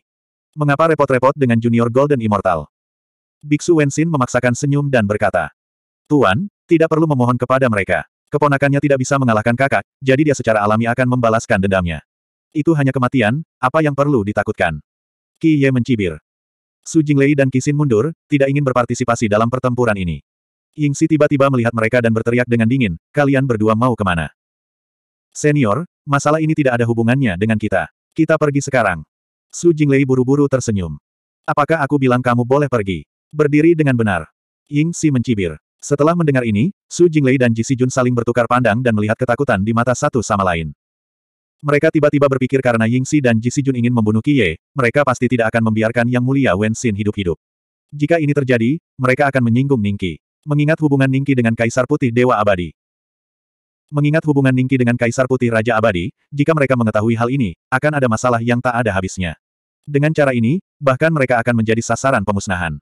Mengapa repot-repot dengan junior Golden Immortal? Biksu Wensin memaksakan senyum dan berkata, Tuan, tidak perlu memohon kepada mereka. Keponakannya tidak bisa mengalahkan kakak, jadi dia secara alami akan membalaskan dendamnya itu hanya kematian, apa yang perlu ditakutkan? Qi Ye mencibir. Su Jinglei dan Kisin mundur, tidak ingin berpartisipasi dalam pertempuran ini. Ying Si tiba-tiba melihat mereka dan berteriak dengan dingin, kalian berdua mau kemana? Senior, masalah ini tidak ada hubungannya dengan kita. Kita pergi sekarang. Su Jinglei buru-buru tersenyum. Apakah aku bilang kamu boleh pergi? Berdiri dengan benar. Ying Si mencibir. Setelah mendengar ini, Su Jinglei dan Ji Si Jun saling bertukar pandang dan melihat ketakutan di mata satu sama lain. Mereka tiba-tiba berpikir karena Ying Xi dan Ji Si Jun ingin membunuh Ye, mereka pasti tidak akan membiarkan Yang Mulia Wen Xin hidup-hidup. Jika ini terjadi, mereka akan menyinggung Ningki. Mengingat hubungan Ningki dengan Kaisar Putih Dewa Abadi. Mengingat hubungan Ningki dengan Kaisar Putih Raja Abadi, jika mereka mengetahui hal ini, akan ada masalah yang tak ada habisnya. Dengan cara ini, bahkan mereka akan menjadi sasaran pemusnahan.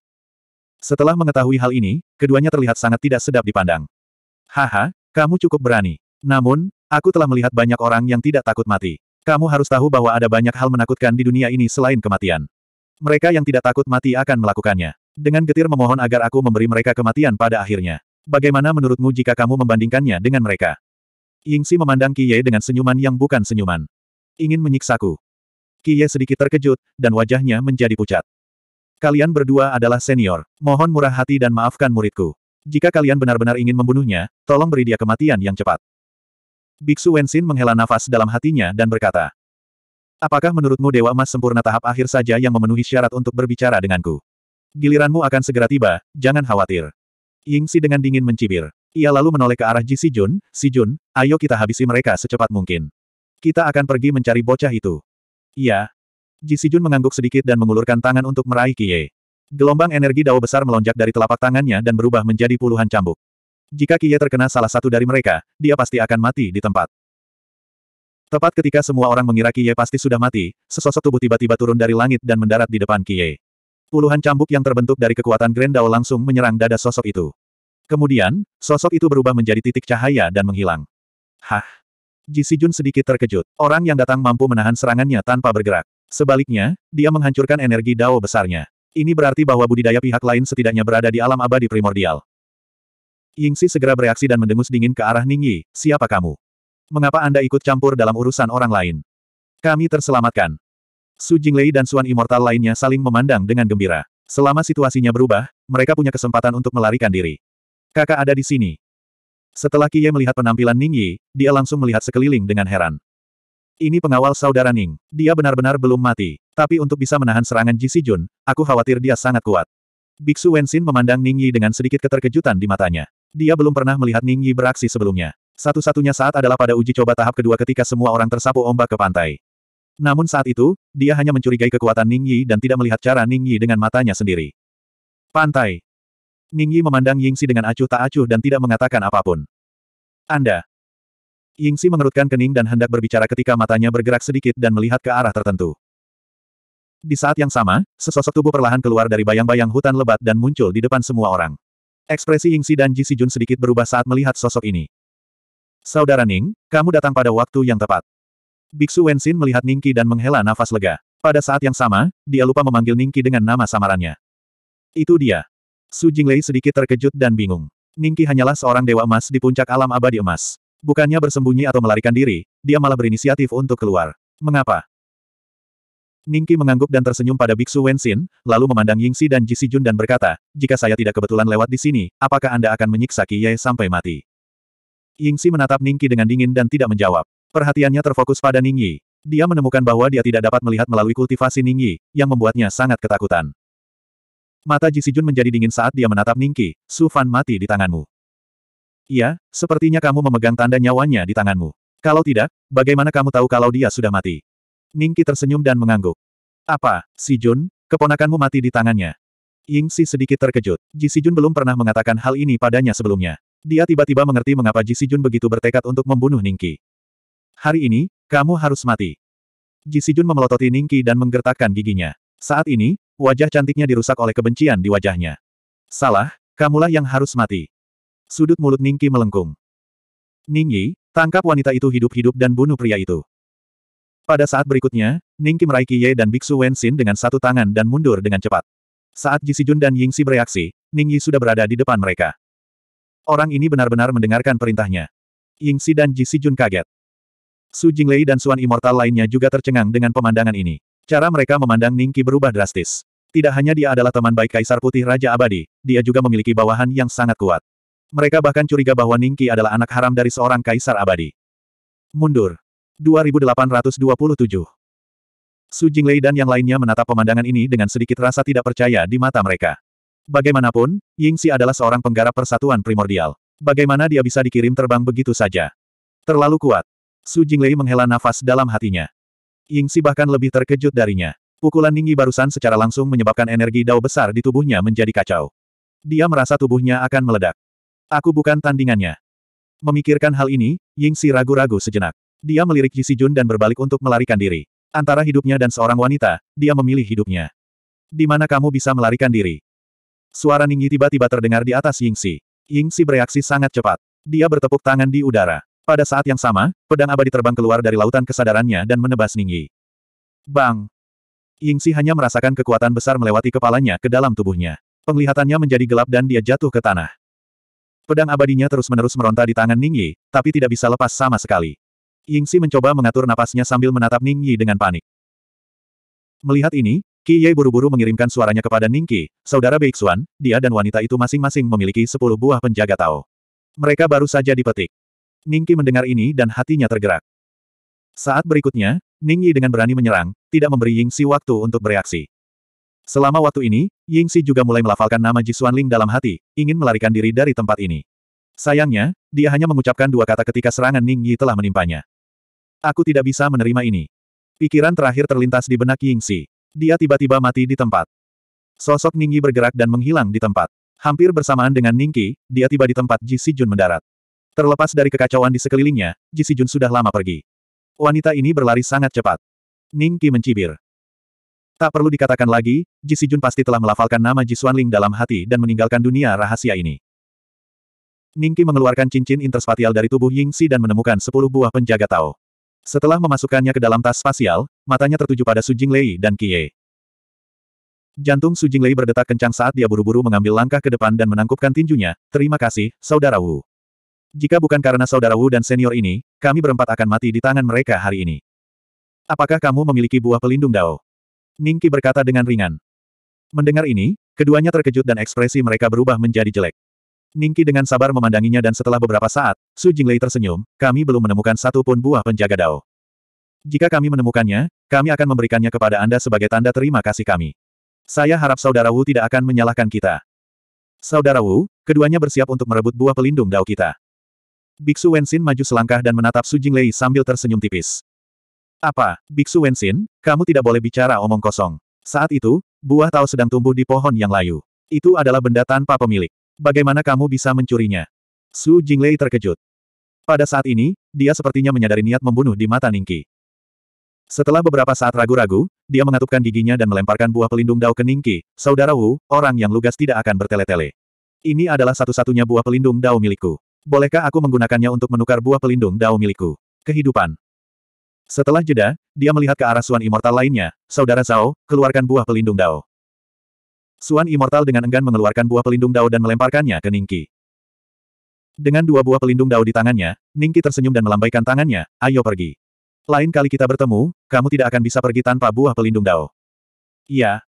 Setelah mengetahui hal ini, keduanya terlihat sangat tidak sedap dipandang. Haha, kamu cukup berani. Namun, Aku telah melihat banyak orang yang tidak takut mati. Kamu harus tahu bahwa ada banyak hal menakutkan di dunia ini selain kematian. Mereka yang tidak takut mati akan melakukannya. Dengan getir memohon agar aku memberi mereka kematian pada akhirnya. Bagaimana menurutmu jika kamu membandingkannya dengan mereka? Yingxi memandang Qiye dengan senyuman yang bukan senyuman. Ingin menyiksaku. Qiye sedikit terkejut, dan wajahnya menjadi pucat. Kalian berdua adalah senior. Mohon murah hati dan maafkan muridku. Jika kalian benar-benar ingin membunuhnya, tolong beri dia kematian yang cepat. Biksu Wensin menghela nafas dalam hatinya dan berkata, Apakah menurutmu Dewa Emas sempurna tahap akhir saja yang memenuhi syarat untuk berbicara denganku? Giliranmu akan segera tiba, jangan khawatir. Ying Si dengan dingin mencibir. Ia lalu menoleh ke arah Ji Si Jun, Si Jun, ayo kita habisi mereka secepat mungkin. Kita akan pergi mencari bocah itu. Iya. Ji Si Jun mengangguk sedikit dan mengulurkan tangan untuk meraih Kie. Gelombang energi dao besar melonjak dari telapak tangannya dan berubah menjadi puluhan cambuk. Jika Kiye terkena salah satu dari mereka, dia pasti akan mati di tempat. Tepat ketika semua orang mengira Kiye pasti sudah mati, sesosok tubuh tiba-tiba turun dari langit dan mendarat di depan Kiye. Puluhan cambuk yang terbentuk dari kekuatan Grand Dao langsung menyerang dada sosok itu. Kemudian, sosok itu berubah menjadi titik cahaya dan menghilang. Hah? Ji Jun sedikit terkejut. Orang yang datang mampu menahan serangannya tanpa bergerak. Sebaliknya, dia menghancurkan energi Dao besarnya. Ini berarti bahwa budidaya pihak lain setidaknya berada di alam abadi primordial. Yingxi segera bereaksi dan mendengus dingin ke arah Ningyi, siapa kamu? Mengapa Anda ikut campur dalam urusan orang lain? Kami terselamatkan. Su Jinglei dan Suan Immortal lainnya saling memandang dengan gembira. Selama situasinya berubah, mereka punya kesempatan untuk melarikan diri. Kakak ada di sini. Setelah Qiye melihat penampilan Ningyi, dia langsung melihat sekeliling dengan heran. Ini pengawal saudara Ning. Dia benar-benar belum mati. Tapi untuk bisa menahan serangan Ji Jun, aku khawatir dia sangat kuat. Biksu Wenxin memandang Ningyi dengan sedikit keterkejutan di matanya. Dia belum pernah melihat Ning Yi beraksi sebelumnya. Satu-satunya saat adalah pada uji coba tahap kedua ketika semua orang tersapu ombak ke pantai. Namun saat itu, dia hanya mencurigai kekuatan Ning Yi dan tidak melihat cara Ning Yi dengan matanya sendiri. Pantai. Ning Yi memandang Ying Xi dengan acuh tak acuh dan tidak mengatakan apapun. Anda. Ying Xi mengerutkan kening dan hendak berbicara ketika matanya bergerak sedikit dan melihat ke arah tertentu. Di saat yang sama, sesosok tubuh perlahan keluar dari bayang-bayang hutan lebat dan muncul di depan semua orang. Ekspresi Ying Yingxi dan Ji Si Jun sedikit berubah saat melihat sosok ini. Saudara Ning, kamu datang pada waktu yang tepat. Biksu Wenxin melihat Ningki dan menghela nafas lega. Pada saat yang sama, dia lupa memanggil Ningki dengan nama samarannya. Itu dia. Su Jinglei sedikit terkejut dan bingung. Ningki hanyalah seorang dewa emas di puncak alam abadi emas. Bukannya bersembunyi atau melarikan diri, dia malah berinisiatif untuk keluar. Mengapa? Ningki mengangguk dan tersenyum pada Biksu Wenxin, lalu memandang Yingxi dan Ji Sijun dan berkata, jika saya tidak kebetulan lewat di sini, apakah Anda akan menyiksa Ye sampai mati? Yingxi menatap Ningki dengan dingin dan tidak menjawab. Perhatiannya terfokus pada Ningyi. Dia menemukan bahwa dia tidak dapat melihat melalui kultivasi Ningyi, yang membuatnya sangat ketakutan. Mata Ji Sijun menjadi dingin saat dia menatap Ningki, Su Fan mati di tanganmu. Iya, sepertinya kamu memegang tanda nyawanya di tanganmu. Kalau tidak, bagaimana kamu tahu kalau dia sudah mati? Ningki tersenyum dan mengangguk. Apa, Si Jun, keponakanmu mati di tangannya? Ying Si sedikit terkejut. Ji Si Jun belum pernah mengatakan hal ini padanya sebelumnya. Dia tiba-tiba mengerti mengapa Ji Si Jun begitu bertekad untuk membunuh Ningki. Hari ini, kamu harus mati. Ji Si Jun memelototi Ningki dan menggertakkan giginya. Saat ini, wajah cantiknya dirusak oleh kebencian di wajahnya. Salah, kamulah yang harus mati. Sudut mulut Ningki melengkung. Ningyi, tangkap wanita itu hidup-hidup dan bunuh pria itu. Pada saat berikutnya, Ning Qi meraih Qiye dan Biksu Wen dengan satu tangan dan mundur dengan cepat. Saat Ji Jun dan Ying Si bereaksi, Ning Yi sudah berada di depan mereka. Orang ini benar-benar mendengarkan perintahnya. Ying Si dan Ji Jun kaget. Su Jinglei dan Suan Immortal lainnya juga tercengang dengan pemandangan ini. Cara mereka memandang Ning Qi berubah drastis. Tidak hanya dia adalah teman baik Kaisar Putih Raja Abadi, dia juga memiliki bawahan yang sangat kuat. Mereka bahkan curiga bahwa Ning Qi adalah anak haram dari seorang Kaisar Abadi. Mundur. 2827. Su Jinglei dan yang lainnya menatap pemandangan ini dengan sedikit rasa tidak percaya di mata mereka. Bagaimanapun, Ying Xi adalah seorang penggarap persatuan primordial. Bagaimana dia bisa dikirim terbang begitu saja? Terlalu kuat. Su Jinglei menghela nafas dalam hatinya. Ying Xi bahkan lebih terkejut darinya. Pukulan Ningyi barusan secara langsung menyebabkan energi dao besar di tubuhnya menjadi kacau. Dia merasa tubuhnya akan meledak. Aku bukan tandingannya. Memikirkan hal ini, Ying Xi ragu-ragu sejenak. Dia melirik Jun dan berbalik untuk melarikan diri. Antara hidupnya dan seorang wanita, dia memilih hidupnya. Di mana kamu bisa melarikan diri? Suara Ningyi tiba-tiba terdengar di atas Yingxi. Yingxi bereaksi sangat cepat. Dia bertepuk tangan di udara. Pada saat yang sama, pedang abadi terbang keluar dari lautan kesadarannya dan menebas Ningyi. Bang! Yingxi hanya merasakan kekuatan besar melewati kepalanya ke dalam tubuhnya. Penglihatannya menjadi gelap dan dia jatuh ke tanah. Pedang abadinya terus-menerus meronta di tangan Ningyi, tapi tidak bisa lepas sama sekali. Yingxi mencoba mengatur napasnya sambil menatap Ning Yi dengan panik. Melihat ini, Qi Ye buru-buru mengirimkan suaranya kepada Ning Qi, saudara Beixuan, dia dan wanita itu masing-masing memiliki sepuluh buah penjaga Tao. Mereka baru saja dipetik. Ning Qi mendengar ini dan hatinya tergerak. Saat berikutnya, Ning Yi dengan berani menyerang, tidak memberi Yingxi waktu untuk bereaksi. Selama waktu ini, Yingxi juga mulai melafalkan nama Ji Ling dalam hati, ingin melarikan diri dari tempat ini. Sayangnya, dia hanya mengucapkan dua kata ketika serangan Ning Yi telah menimpanya. Aku tidak bisa menerima ini. Pikiran terakhir terlintas di benak Yingxi. Dia tiba-tiba mati di tempat. Sosok Ningyi bergerak dan menghilang di tempat. Hampir bersamaan dengan Ningqi, dia tiba di tempat Ji Sijun mendarat. Terlepas dari kekacauan di sekelilingnya, Ji Sijun sudah lama pergi. Wanita ini berlari sangat cepat. Ningqi mencibir. Tak perlu dikatakan lagi, Ji Sijun pasti telah melafalkan nama Ji Xuanling dalam hati dan meninggalkan dunia rahasia ini. Ningqi mengeluarkan cincin interspatial dari tubuh Yingxi dan menemukan sepuluh buah penjaga Tao. Setelah memasukkannya ke dalam tas spasial, matanya tertuju pada Su Lei dan Kie. Jantung Su Lei berdetak kencang saat dia buru-buru mengambil langkah ke depan dan menangkupkan tinjunya, terima kasih, Saudara Wu. Jika bukan karena Saudara Wu dan senior ini, kami berempat akan mati di tangan mereka hari ini. Apakah kamu memiliki buah pelindung Dao? Ningki berkata dengan ringan. Mendengar ini, keduanya terkejut dan ekspresi mereka berubah menjadi jelek. Ningki dengan sabar memandanginya dan setelah beberapa saat, Su Jinglei tersenyum, kami belum menemukan satu pun buah penjaga dao. Jika kami menemukannya, kami akan memberikannya kepada Anda sebagai tanda terima kasih kami. Saya harap Saudara Wu tidak akan menyalahkan kita. Saudara Wu, keduanya bersiap untuk merebut buah pelindung dao kita. Biksu Wensin maju selangkah dan menatap Su Jinglei sambil tersenyum tipis. Apa, Biksu Wensin, kamu tidak boleh bicara omong kosong. Saat itu, buah tao sedang tumbuh di pohon yang layu. Itu adalah benda tanpa pemilik. Bagaimana kamu bisa mencurinya? Su Jinglei terkejut. Pada saat ini, dia sepertinya menyadari niat membunuh di mata Ningki. Setelah beberapa saat ragu-ragu, dia mengatupkan giginya dan melemparkan buah pelindung dao ke Ningki, saudara Wu, orang yang lugas tidak akan bertele-tele. Ini adalah satu-satunya buah pelindung dao milikku. Bolehkah aku menggunakannya untuk menukar buah pelindung dao milikku? Kehidupan. Setelah jeda, dia melihat ke arah Suan Immortal lainnya, Saudara Zhao, keluarkan buah pelindung dao. Suan Immortal dengan enggan mengeluarkan buah pelindung dao dan melemparkannya ke Ningki. Dengan dua buah pelindung dao di tangannya, Ningki tersenyum dan melambaikan tangannya, ayo pergi. Lain kali kita bertemu, kamu tidak akan bisa pergi tanpa buah pelindung dao. Iya.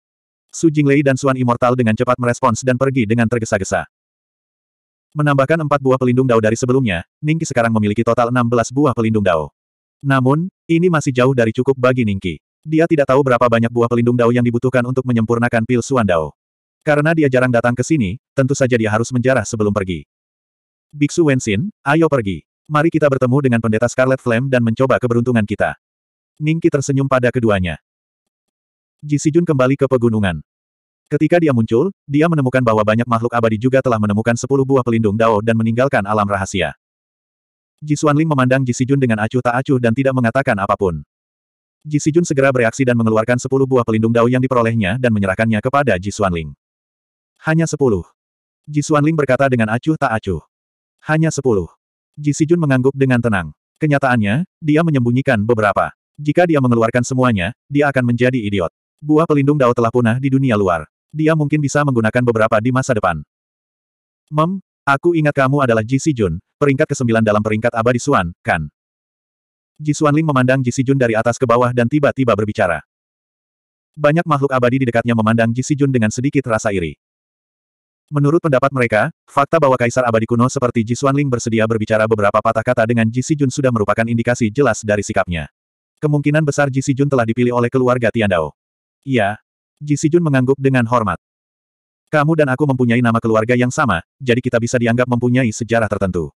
Su Jinglei dan Suan Immortal dengan cepat merespons dan pergi dengan tergesa-gesa. Menambahkan empat buah pelindung dao dari sebelumnya, Ningki sekarang memiliki total 16 buah pelindung dao. Namun, ini masih jauh dari cukup bagi Ningki. Dia tidak tahu berapa banyak buah pelindung dao yang dibutuhkan untuk menyempurnakan pil Suan Dao. Karena dia jarang datang ke sini, tentu saja dia harus menjarah sebelum pergi. Biksu Wensin, ayo pergi. Mari kita bertemu dengan pendeta Scarlet Flame dan mencoba keberuntungan kita. Ningki tersenyum pada keduanya. Ji Sijun kembali ke pegunungan. Ketika dia muncul, dia menemukan bahwa banyak makhluk abadi juga telah menemukan sepuluh buah pelindung Dao dan meninggalkan alam rahasia. Ji Xuanling memandang Ji Sijun dengan acuh tak acuh dan tidak mengatakan apapun. Ji Sijun segera bereaksi dan mengeluarkan sepuluh buah pelindung Dao yang diperolehnya dan menyerahkannya kepada Ji Xuanling. Hanya sepuluh. Ji Xuanling berkata dengan acuh tak acuh. Hanya sepuluh. Ji Sijun mengangguk dengan tenang. Kenyataannya, dia menyembunyikan beberapa. Jika dia mengeluarkan semuanya, dia akan menjadi idiot. Buah pelindung Dao telah punah di dunia luar. Dia mungkin bisa menggunakan beberapa di masa depan. Mem, aku ingat kamu adalah Ji Si Jun, peringkat ke-9 dalam peringkat abadi Suan, kan? Ji Xuanling memandang Ji Si Jun dari atas ke bawah dan tiba-tiba berbicara. Banyak makhluk abadi di dekatnya memandang Ji Si Jun dengan sedikit rasa iri. Menurut pendapat mereka, fakta bahwa Kaisar Abadi kuno seperti Ji Xuanling bersedia berbicara beberapa patah kata dengan Ji Sijun sudah merupakan indikasi jelas dari sikapnya. Kemungkinan besar Ji Sijun telah dipilih oleh keluarga Tian Dao. Iya. Ji Sijun mengangguk dengan hormat. Kamu dan aku mempunyai nama keluarga yang sama, jadi kita bisa dianggap mempunyai sejarah tertentu.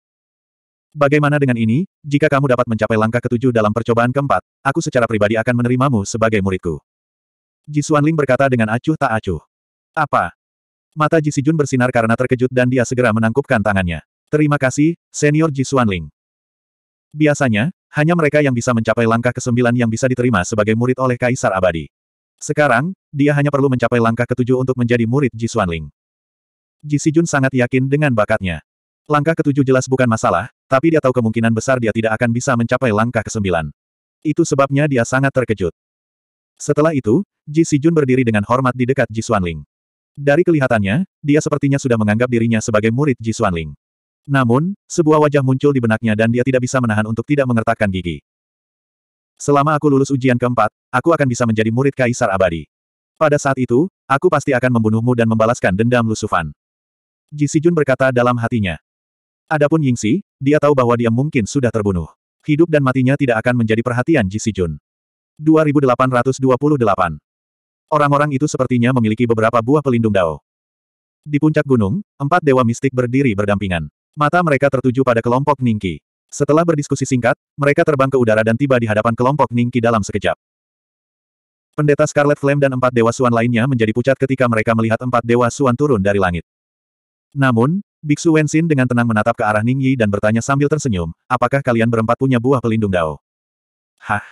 Bagaimana dengan ini, jika kamu dapat mencapai langkah ketujuh dalam percobaan keempat, aku secara pribadi akan menerimamu sebagai muridku. Ji Xuanling berkata dengan acuh tak acuh. Apa? Mata Ji Jisijun bersinar karena terkejut dan dia segera menangkupkan tangannya. Terima kasih, senior Ji Xuanling. Biasanya, hanya mereka yang bisa mencapai langkah kesembilan yang bisa diterima sebagai murid oleh Kaisar Abadi. Sekarang, dia hanya perlu mencapai langkah ketujuh untuk menjadi murid Ji Ji Jisijun sangat yakin dengan bakatnya. Langkah ketujuh jelas bukan masalah, tapi dia tahu kemungkinan besar dia tidak akan bisa mencapai langkah kesembilan. Itu sebabnya dia sangat terkejut. Setelah itu, Ji Sijun berdiri dengan hormat di dekat Ji Xuanling. Dari kelihatannya, dia sepertinya sudah menganggap dirinya sebagai murid Ji Xuanling. Namun, sebuah wajah muncul di benaknya dan dia tidak bisa menahan untuk tidak mengertakkan gigi. Selama aku lulus ujian keempat, aku akan bisa menjadi murid Kaisar Abadi. Pada saat itu, aku pasti akan membunuhmu dan membalaskan dendam Lusufan. Ji Sijun berkata dalam hatinya. Adapun Yingxi, dia tahu bahwa dia mungkin sudah terbunuh. Hidup dan matinya tidak akan menjadi perhatian Ji Sijun. 2828 Orang-orang itu sepertinya memiliki beberapa buah pelindung dao. Di puncak gunung, empat dewa mistik berdiri berdampingan. Mata mereka tertuju pada kelompok Ningki. Setelah berdiskusi singkat, mereka terbang ke udara dan tiba di hadapan kelompok Ningki dalam sekejap. Pendeta Scarlet Flame dan empat dewa suan lainnya menjadi pucat ketika mereka melihat empat dewa suan turun dari langit. Namun, Biksu Wensin dengan tenang menatap ke arah Ningyi dan bertanya sambil tersenyum, apakah kalian berempat punya buah pelindung dao? Hah?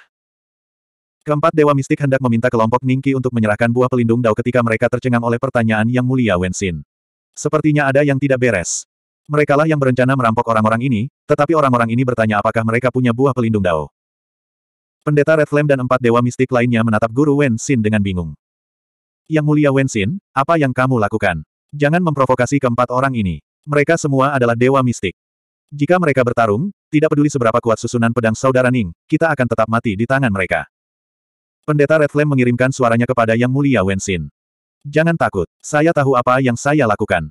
Keempat dewa mistik hendak meminta kelompok Ningki untuk menyerahkan buah pelindung dao ketika mereka tercengang oleh pertanyaan yang mulia Wenxin. Sepertinya ada yang tidak beres. Merekalah yang berencana merampok orang-orang ini, tetapi orang-orang ini bertanya apakah mereka punya buah pelindung dao. Pendeta Red Flame dan empat dewa mistik lainnya menatap guru Wenxin dengan bingung. Yang mulia Wenxin, apa yang kamu lakukan? Jangan memprovokasi keempat orang ini. Mereka semua adalah dewa mistik. Jika mereka bertarung, tidak peduli seberapa kuat susunan pedang saudara Ning, kita akan tetap mati di tangan mereka. Pendeta Red Flame mengirimkan suaranya kepada Yang Mulia Wensin. Jangan takut, saya tahu apa yang saya lakukan.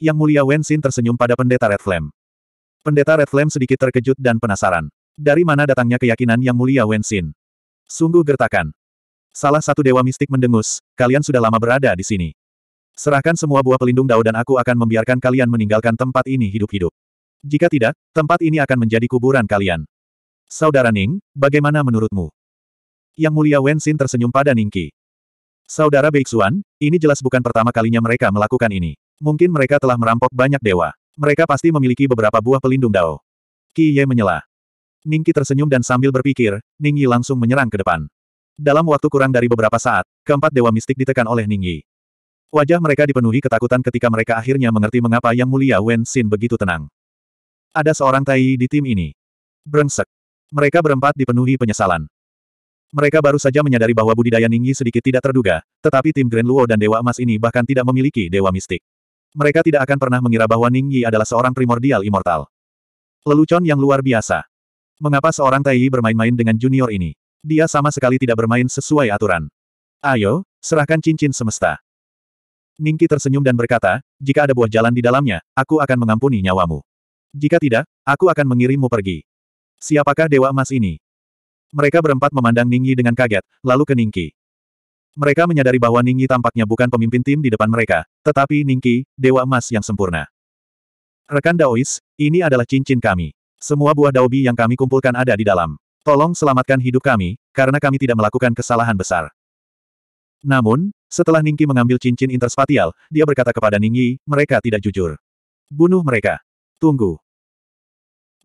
Yang Mulia Wensin tersenyum pada Pendeta Red Flame. Pendeta Red Flame sedikit terkejut dan penasaran. Dari mana datangnya keyakinan Yang Mulia Wensin? Sungguh gertakan. Salah satu dewa mistik mendengus, kalian sudah lama berada di sini. Serahkan semua buah pelindung dao dan aku akan membiarkan kalian meninggalkan tempat ini hidup-hidup. Jika tidak, tempat ini akan menjadi kuburan kalian. Saudara Ning, bagaimana menurutmu? Yang Mulia Wen Wenxin tersenyum pada Ningki. Saudara Beixuan, ini jelas bukan pertama kalinya mereka melakukan ini. Mungkin mereka telah merampok banyak dewa. Mereka pasti memiliki beberapa buah pelindung dao. Qi Ye menyela. Ningki tersenyum dan sambil berpikir, Ningyi langsung menyerang ke depan. Dalam waktu kurang dari beberapa saat, keempat dewa mistik ditekan oleh Ningyi. Wajah mereka dipenuhi ketakutan ketika mereka akhirnya mengerti mengapa Yang Mulia Wen Xin begitu tenang. Ada seorang tai di tim ini. Brengsek. Mereka berempat dipenuhi penyesalan. Mereka baru saja menyadari bahwa budidaya Ningyi sedikit tidak terduga, tetapi tim Grand Luo dan Dewa Emas ini bahkan tidak memiliki Dewa Mistik. Mereka tidak akan pernah mengira bahwa Ningyi adalah seorang primordial immortal. Lelucon yang luar biasa. Mengapa seorang Taiyi bermain-main dengan junior ini? Dia sama sekali tidak bermain sesuai aturan. Ayo, serahkan cincin semesta. Ningki tersenyum dan berkata, jika ada buah jalan di dalamnya, aku akan mengampuni nyawamu. Jika tidak, aku akan mengirimmu pergi. Siapakah Dewa Emas ini? Mereka berempat memandang Ningyi dengan kaget, lalu ke Ningki. Mereka menyadari bahwa Ningyi tampaknya bukan pemimpin tim di depan mereka, tetapi Ningki, dewa emas yang sempurna. Rekan Daois, ini adalah cincin kami. Semua buah daobi yang kami kumpulkan ada di dalam. Tolong selamatkan hidup kami, karena kami tidak melakukan kesalahan besar. Namun, setelah Ningki mengambil cincin interspatial, dia berkata kepada Ningyi, mereka tidak jujur. Bunuh mereka. Tunggu.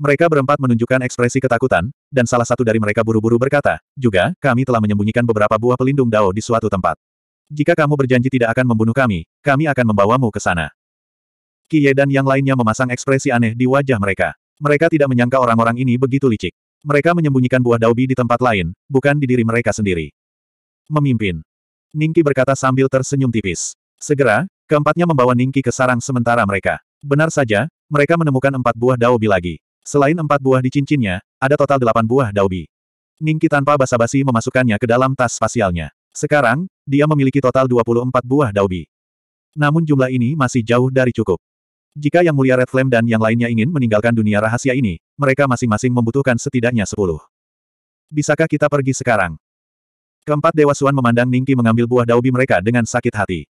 Mereka berempat menunjukkan ekspresi ketakutan, dan salah satu dari mereka buru-buru berkata, juga, kami telah menyembunyikan beberapa buah pelindung dao di suatu tempat. Jika kamu berjanji tidak akan membunuh kami, kami akan membawamu ke sana. Kie dan yang lainnya memasang ekspresi aneh di wajah mereka. Mereka tidak menyangka orang-orang ini begitu licik. Mereka menyembunyikan buah daobi di tempat lain, bukan di diri mereka sendiri. Memimpin. Ningki berkata sambil tersenyum tipis. Segera, keempatnya membawa Ningki ke sarang sementara mereka. Benar saja, mereka menemukan empat buah daobi lagi. Selain empat buah di cincinnya, ada total delapan buah daubi. Ningki tanpa basa-basi memasukkannya ke dalam tas spasialnya. Sekarang, dia memiliki total 24 buah daubi. Namun jumlah ini masih jauh dari cukup. Jika Yang Mulia Red Flame dan yang lainnya ingin meninggalkan dunia rahasia ini, mereka masing-masing membutuhkan setidaknya 10. Bisakah kita pergi sekarang? Keempat Dewa Suan memandang Ningki mengambil buah daubi mereka dengan sakit hati.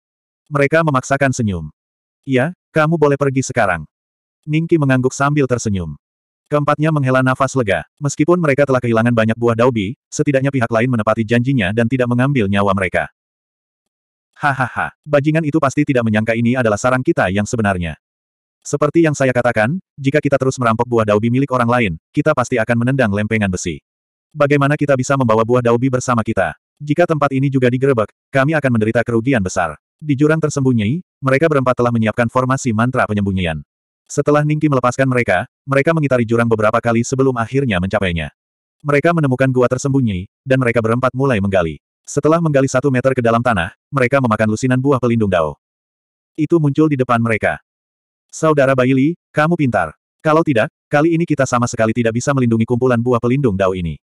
Mereka memaksakan senyum. Iya, kamu boleh pergi sekarang. Ningki mengangguk sambil tersenyum. Keempatnya menghela nafas lega. Meskipun mereka telah kehilangan banyak buah daubi, setidaknya pihak lain menepati janjinya dan tidak mengambil nyawa mereka. Hahaha, bajingan itu pasti tidak menyangka ini adalah sarang kita yang sebenarnya. Seperti yang saya katakan, jika kita terus merampok buah daubi milik orang lain, kita pasti akan menendang lempengan besi. Bagaimana kita bisa membawa buah daubi bersama kita? Jika tempat ini juga digerebek, kami akan menderita kerugian besar. Di jurang tersembunyi, mereka berempat telah menyiapkan formasi mantra penyembunyian. Setelah Ningki melepaskan mereka, mereka mengitari jurang beberapa kali sebelum akhirnya mencapainya. Mereka menemukan gua tersembunyi, dan mereka berempat mulai menggali. Setelah menggali satu meter ke dalam tanah, mereka memakan lusinan buah pelindung dao. Itu muncul di depan mereka. Saudara Baili, kamu pintar. Kalau tidak, kali ini kita sama sekali tidak bisa melindungi kumpulan buah pelindung dao ini.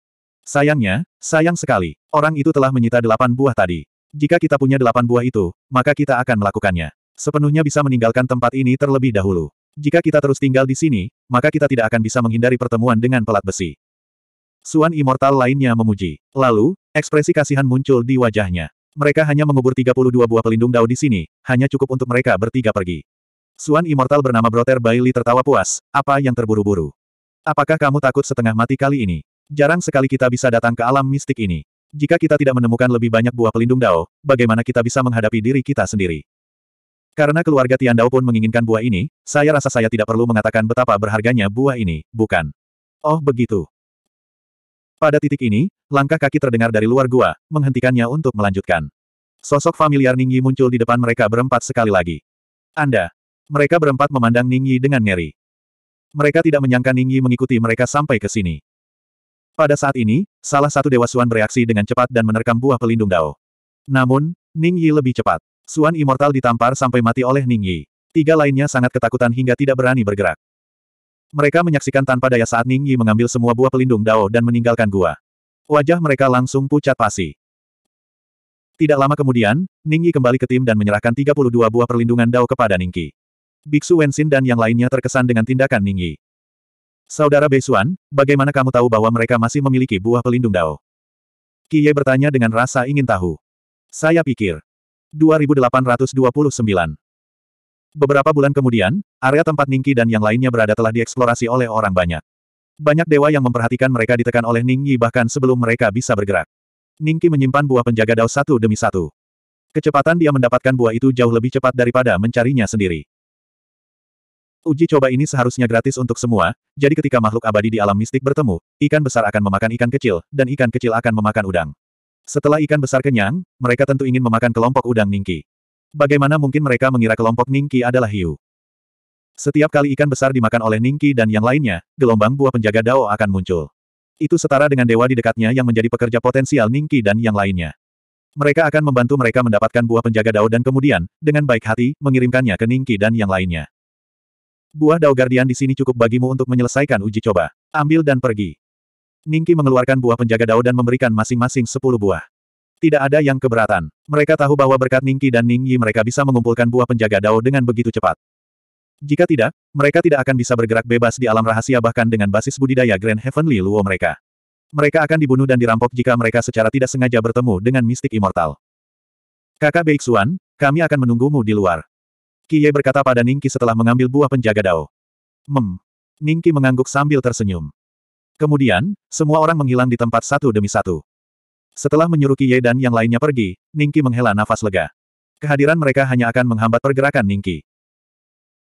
Sayangnya, sayang sekali, orang itu telah menyita delapan buah tadi. Jika kita punya delapan buah itu, maka kita akan melakukannya. Sepenuhnya bisa meninggalkan tempat ini terlebih dahulu. Jika kita terus tinggal di sini, maka kita tidak akan bisa menghindari pertemuan dengan pelat besi. Suan Immortal lainnya memuji. Lalu, ekspresi kasihan muncul di wajahnya. Mereka hanya mengubur 32 buah pelindung dao di sini, hanya cukup untuk mereka bertiga pergi. Suan Immortal bernama Brother Bailey tertawa puas, apa yang terburu-buru? Apakah kamu takut setengah mati kali ini? Jarang sekali kita bisa datang ke alam mistik ini. Jika kita tidak menemukan lebih banyak buah pelindung dao, bagaimana kita bisa menghadapi diri kita sendiri? Karena keluarga Tian Dao pun menginginkan buah ini, saya rasa saya tidak perlu mengatakan betapa berharganya buah ini, bukan? Oh begitu. Pada titik ini, langkah kaki terdengar dari luar gua, menghentikannya untuk melanjutkan. Sosok familiar Ning Yi muncul di depan mereka berempat sekali lagi. Anda. Mereka berempat memandang Ning Yi dengan ngeri. Mereka tidak menyangka Ning Yi mengikuti mereka sampai ke sini. Pada saat ini, salah satu Dewa Suan bereaksi dengan cepat dan menerkam buah pelindung Dao. Namun, Ning Yi lebih cepat. Suan Immortal ditampar sampai mati oleh Ning Yi. Tiga lainnya sangat ketakutan hingga tidak berani bergerak. Mereka menyaksikan tanpa daya saat Ning Yi mengambil semua buah pelindung Dao dan meninggalkan gua. Wajah mereka langsung pucat pasi. Tidak lama kemudian, Ning Yi kembali ke tim dan menyerahkan 32 buah perlindungan Dao kepada Ning Yi. Biksu Wensin dan yang lainnya terkesan dengan tindakan Ning Yi. Saudara Beisuan, bagaimana kamu tahu bahwa mereka masih memiliki buah pelindung Dao? Qi Ye bertanya dengan rasa ingin tahu. Saya pikir, 2829. Beberapa bulan kemudian, area tempat Ningqi dan yang lainnya berada telah dieksplorasi oleh orang banyak. Banyak dewa yang memperhatikan mereka ditekan oleh Ningyi bahkan sebelum mereka bisa bergerak. Ningqi menyimpan buah penjaga dao satu demi satu. Kecepatan dia mendapatkan buah itu jauh lebih cepat daripada mencarinya sendiri. Uji coba ini seharusnya gratis untuk semua, jadi ketika makhluk abadi di alam mistik bertemu, ikan besar akan memakan ikan kecil, dan ikan kecil akan memakan udang. Setelah ikan besar kenyang, mereka tentu ingin memakan kelompok udang Ningki. Bagaimana mungkin mereka mengira kelompok Ningki adalah hiu? Setiap kali ikan besar dimakan oleh Ningki dan yang lainnya, gelombang buah penjaga Dao akan muncul. Itu setara dengan dewa di dekatnya yang menjadi pekerja potensial Ningki dan yang lainnya. Mereka akan membantu mereka mendapatkan buah penjaga Dao dan kemudian, dengan baik hati, mengirimkannya ke Ningki dan yang lainnya. Buah Dao Guardian di sini cukup bagimu untuk menyelesaikan uji coba. Ambil dan pergi. Ningki mengeluarkan buah penjaga dao dan memberikan masing-masing sepuluh buah. Tidak ada yang keberatan. Mereka tahu bahwa berkat Ningki dan Ningyi mereka bisa mengumpulkan buah penjaga dao dengan begitu cepat. Jika tidak, mereka tidak akan bisa bergerak bebas di alam rahasia bahkan dengan basis budidaya Grand Heavenly Luo mereka. Mereka akan dibunuh dan dirampok jika mereka secara tidak sengaja bertemu dengan mistik immortal. Kakak Beixuan, kami akan menunggumu di luar. Kiye berkata pada Ningki setelah mengambil buah penjaga dao. Mem. Ningki mengangguk sambil tersenyum. Kemudian, semua orang menghilang di tempat satu demi satu. Setelah menyuruh Ye dan yang lainnya pergi, Ningki menghela nafas lega. Kehadiran mereka hanya akan menghambat pergerakan Ningki.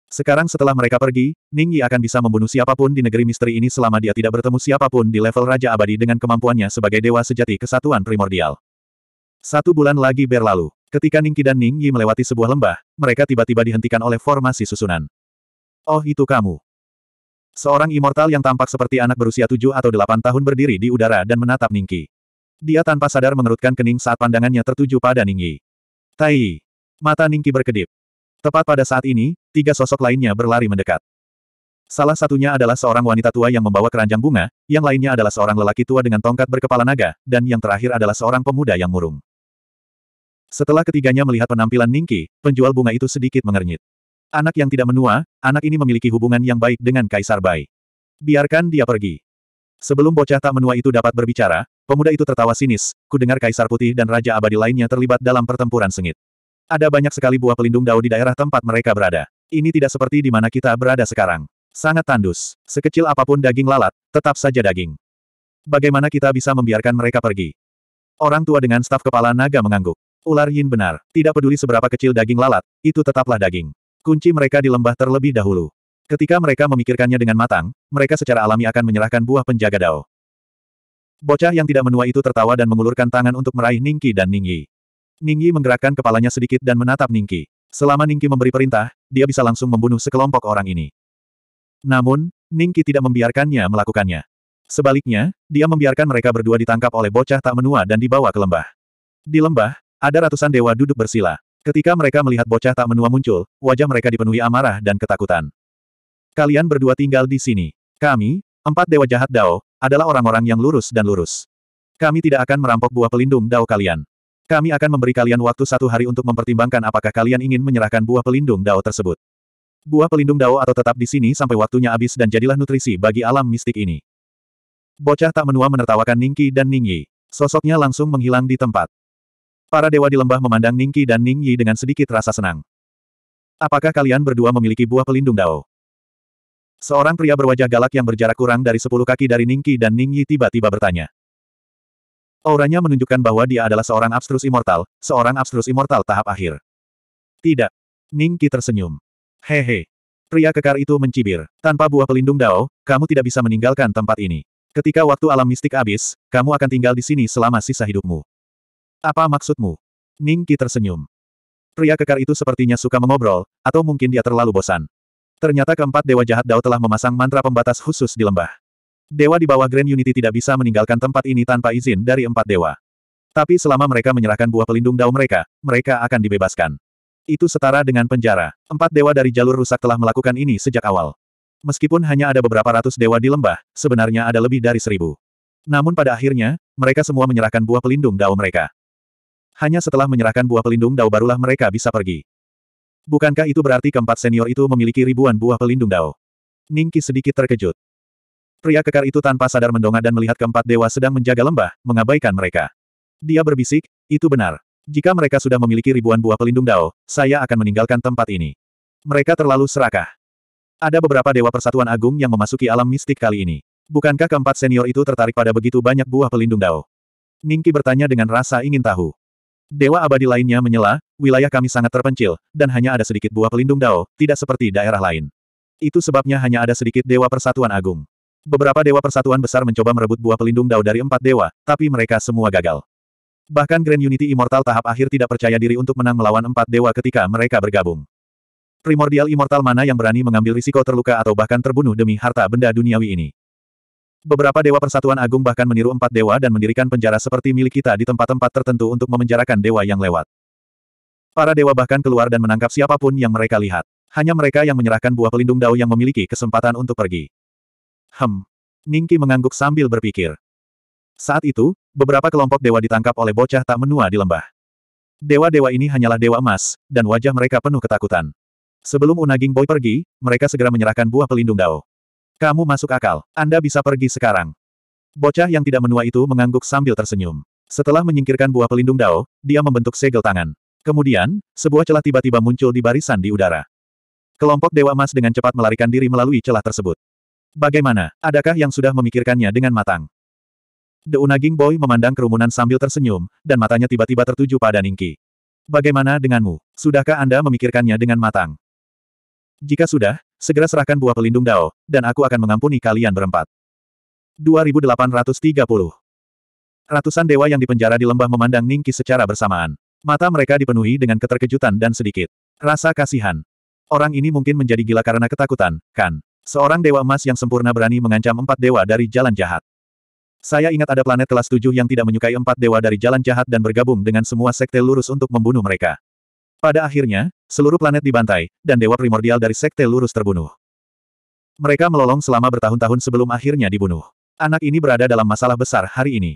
Sekarang setelah mereka pergi, Ningyi akan bisa membunuh siapapun di negeri misteri ini selama dia tidak bertemu siapapun di level Raja Abadi dengan kemampuannya sebagai Dewa Sejati Kesatuan Primordial. Satu bulan lagi berlalu. Ketika Ningki dan Ningyi melewati sebuah lembah, mereka tiba-tiba dihentikan oleh formasi susunan. Oh itu kamu. Seorang immortal yang tampak seperti anak berusia tujuh atau delapan tahun berdiri di udara dan menatap Ningki. Dia tanpa sadar mengerutkan kening saat pandangannya tertuju pada Ningyi. Tai. Mata Ningki berkedip. Tepat pada saat ini, tiga sosok lainnya berlari mendekat. Salah satunya adalah seorang wanita tua yang membawa keranjang bunga, yang lainnya adalah seorang lelaki tua dengan tongkat berkepala naga, dan yang terakhir adalah seorang pemuda yang murung. Setelah ketiganya melihat penampilan Ningki, penjual bunga itu sedikit mengernyit. Anak yang tidak menua, anak ini memiliki hubungan yang baik dengan Kaisar Bai. Biarkan dia pergi. Sebelum bocah tak menua itu dapat berbicara, pemuda itu tertawa sinis, Ku dengar Kaisar Putih dan Raja Abadi lainnya terlibat dalam pertempuran sengit. Ada banyak sekali buah pelindung dao di daerah tempat mereka berada. Ini tidak seperti di mana kita berada sekarang. Sangat tandus. Sekecil apapun daging lalat, tetap saja daging. Bagaimana kita bisa membiarkan mereka pergi? Orang tua dengan staf kepala naga mengangguk. Ular Yin benar, tidak peduli seberapa kecil daging lalat, itu tetaplah daging. Kunci mereka di lembah terlebih dahulu. Ketika mereka memikirkannya dengan matang, mereka secara alami akan menyerahkan buah penjaga Dao. Bocah yang tidak menua itu tertawa dan mengulurkan tangan untuk meraih Ningki dan Ningyi. Ningyi menggerakkan kepalanya sedikit dan menatap Ningki. Selama Ningki memberi perintah, dia bisa langsung membunuh sekelompok orang ini. Namun, Ningki tidak membiarkannya melakukannya. Sebaliknya, dia membiarkan mereka berdua ditangkap oleh bocah tak menua dan dibawa ke lembah. Di lembah, ada ratusan dewa duduk bersila. Ketika mereka melihat bocah tak menua muncul, wajah mereka dipenuhi amarah dan ketakutan. Kalian berdua tinggal di sini. Kami, empat dewa jahat Dao, adalah orang-orang yang lurus dan lurus. Kami tidak akan merampok buah pelindung Dao kalian. Kami akan memberi kalian waktu satu hari untuk mempertimbangkan apakah kalian ingin menyerahkan buah pelindung Dao tersebut. Buah pelindung Dao atau tetap di sini sampai waktunya habis dan jadilah nutrisi bagi alam mistik ini. Bocah tak menua menertawakan Ningki dan Ningyi. Sosoknya langsung menghilang di tempat. Para dewa di lembah memandang Ningqi dan Ningyi dengan sedikit rasa senang. Apakah kalian berdua memiliki buah pelindung dao? Seorang pria berwajah galak yang berjarak kurang dari sepuluh kaki dari Ningqi dan Ningyi tiba-tiba bertanya. Auranya menunjukkan bahwa dia adalah seorang abstrus immortal, seorang abstrus immortal tahap akhir. Tidak. Ningqi tersenyum. Hehe. Pria kekar itu mencibir. Tanpa buah pelindung dao, kamu tidak bisa meninggalkan tempat ini. Ketika waktu alam mistik habis, kamu akan tinggal di sini selama sisa hidupmu. Apa maksudmu? Ning Qi tersenyum. Pria kekar itu sepertinya suka mengobrol, atau mungkin dia terlalu bosan. Ternyata keempat Dewa Jahat Dao telah memasang mantra pembatas khusus di lembah. Dewa di bawah Grand Unity tidak bisa meninggalkan tempat ini tanpa izin dari empat dewa. Tapi selama mereka menyerahkan buah pelindung Dao mereka, mereka akan dibebaskan. Itu setara dengan penjara. Empat dewa dari jalur rusak telah melakukan ini sejak awal. Meskipun hanya ada beberapa ratus dewa di lembah, sebenarnya ada lebih dari seribu. Namun pada akhirnya, mereka semua menyerahkan buah pelindung Dao mereka. Hanya setelah menyerahkan buah pelindung dao barulah mereka bisa pergi. Bukankah itu berarti keempat senior itu memiliki ribuan buah pelindung dao? Ningki sedikit terkejut. Pria kekar itu tanpa sadar mendongak dan melihat keempat dewa sedang menjaga lembah, mengabaikan mereka. Dia berbisik, itu benar. Jika mereka sudah memiliki ribuan buah pelindung dao, saya akan meninggalkan tempat ini. Mereka terlalu serakah. Ada beberapa dewa persatuan agung yang memasuki alam mistik kali ini. Bukankah keempat senior itu tertarik pada begitu banyak buah pelindung dao? Ningki bertanya dengan rasa ingin tahu. Dewa abadi lainnya menyela, wilayah kami sangat terpencil, dan hanya ada sedikit buah pelindung dao, tidak seperti daerah lain. Itu sebabnya hanya ada sedikit dewa persatuan agung. Beberapa dewa persatuan besar mencoba merebut buah pelindung dao dari empat dewa, tapi mereka semua gagal. Bahkan Grand Unity Immortal tahap akhir tidak percaya diri untuk menang melawan empat dewa ketika mereka bergabung. Primordial Immortal mana yang berani mengambil risiko terluka atau bahkan terbunuh demi harta benda duniawi ini? Beberapa dewa persatuan agung bahkan meniru empat dewa dan mendirikan penjara seperti milik kita di tempat-tempat tertentu untuk memenjarakan dewa yang lewat. Para dewa bahkan keluar dan menangkap siapapun yang mereka lihat. Hanya mereka yang menyerahkan buah pelindung dao yang memiliki kesempatan untuk pergi. Hem. Ningki mengangguk sambil berpikir. Saat itu, beberapa kelompok dewa ditangkap oleh bocah tak menua di lembah. Dewa-dewa ini hanyalah dewa emas, dan wajah mereka penuh ketakutan. Sebelum Unaging Boy pergi, mereka segera menyerahkan buah pelindung dao. Kamu masuk akal. Anda bisa pergi sekarang. Bocah yang tidak menua itu mengangguk sambil tersenyum. Setelah menyingkirkan buah pelindung dao, dia membentuk segel tangan. Kemudian, sebuah celah tiba-tiba muncul di barisan di udara. Kelompok Dewa Emas dengan cepat melarikan diri melalui celah tersebut. Bagaimana, adakah yang sudah memikirkannya dengan matang? The Unaging Boy memandang kerumunan sambil tersenyum, dan matanya tiba-tiba tertuju pada Ningki. Bagaimana denganmu? Sudahkah Anda memikirkannya dengan matang? Jika sudah, Segera serahkan buah pelindung Dao, dan aku akan mengampuni kalian berempat. 2830 Ratusan dewa yang dipenjara di lembah memandang Ningki secara bersamaan. Mata mereka dipenuhi dengan keterkejutan dan sedikit rasa kasihan. Orang ini mungkin menjadi gila karena ketakutan, kan? Seorang dewa emas yang sempurna berani mengancam empat dewa dari jalan jahat. Saya ingat ada planet kelas tujuh yang tidak menyukai empat dewa dari jalan jahat dan bergabung dengan semua sekte lurus untuk membunuh mereka. Pada akhirnya, seluruh planet dibantai, dan dewa primordial dari sekte lurus terbunuh. Mereka melolong selama bertahun-tahun sebelum akhirnya dibunuh. Anak ini berada dalam masalah besar hari ini.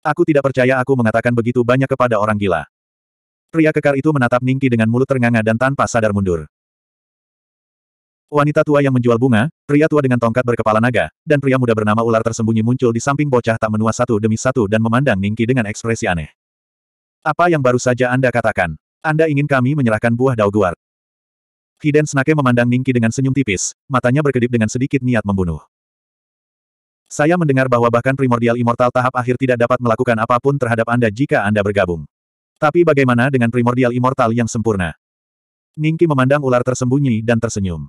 Aku tidak percaya aku mengatakan begitu banyak kepada orang gila. Pria kekar itu menatap Ningki dengan mulut ternganga dan tanpa sadar mundur. Wanita tua yang menjual bunga, pria tua dengan tongkat berkepala naga, dan pria muda bernama ular tersembunyi muncul di samping bocah tak menua satu demi satu dan memandang Ningki dengan ekspresi aneh. Apa yang baru saja Anda katakan? Anda ingin kami menyerahkan buah dao guard. Hiden Snake memandang Ningki dengan senyum tipis, matanya berkedip dengan sedikit niat membunuh. Saya mendengar bahwa bahkan primordial immortal tahap akhir tidak dapat melakukan apapun terhadap Anda jika Anda bergabung. Tapi bagaimana dengan primordial immortal yang sempurna? Ningki memandang ular tersembunyi dan tersenyum.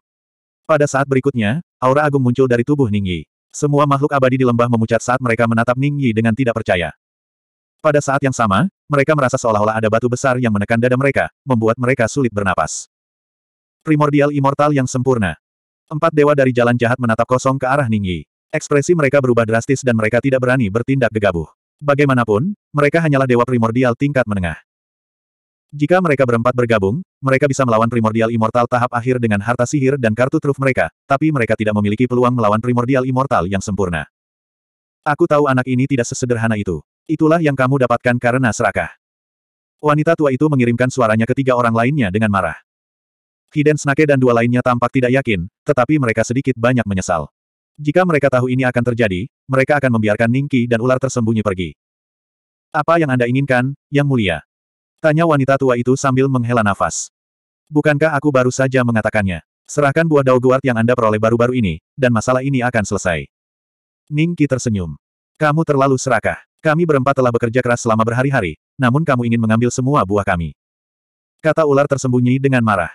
Pada saat berikutnya, aura agung muncul dari tubuh Ningyi. Semua makhluk abadi di lembah memucat saat mereka menatap Ningyi dengan tidak percaya. Pada saat yang sama, mereka merasa seolah-olah ada batu besar yang menekan dada mereka, membuat mereka sulit bernapas. Primordial Immortal yang sempurna. Empat dewa dari jalan jahat menatap kosong ke arah Ningyi. Ekspresi mereka berubah drastis dan mereka tidak berani bertindak gegabah. Bagaimanapun, mereka hanyalah dewa primordial tingkat menengah. Jika mereka berempat bergabung, mereka bisa melawan primordial immortal tahap akhir dengan harta sihir dan kartu truf mereka, tapi mereka tidak memiliki peluang melawan primordial immortal yang sempurna. Aku tahu anak ini tidak sesederhana itu. Itulah yang kamu dapatkan karena serakah. Wanita tua itu mengirimkan suaranya ke tiga orang lainnya dengan marah. Hiden Snake dan dua lainnya tampak tidak yakin, tetapi mereka sedikit banyak menyesal. Jika mereka tahu ini akan terjadi, mereka akan membiarkan Ningki dan ular tersembunyi pergi. Apa yang Anda inginkan, Yang Mulia? Tanya wanita tua itu sambil menghela nafas. Bukankah aku baru saja mengatakannya? Serahkan buah Daoguard yang Anda peroleh baru-baru ini, dan masalah ini akan selesai. Ningki tersenyum. Kamu terlalu serakah. Kami berempat telah bekerja keras selama berhari-hari, namun kamu ingin mengambil semua buah kami. Kata ular tersembunyi dengan marah.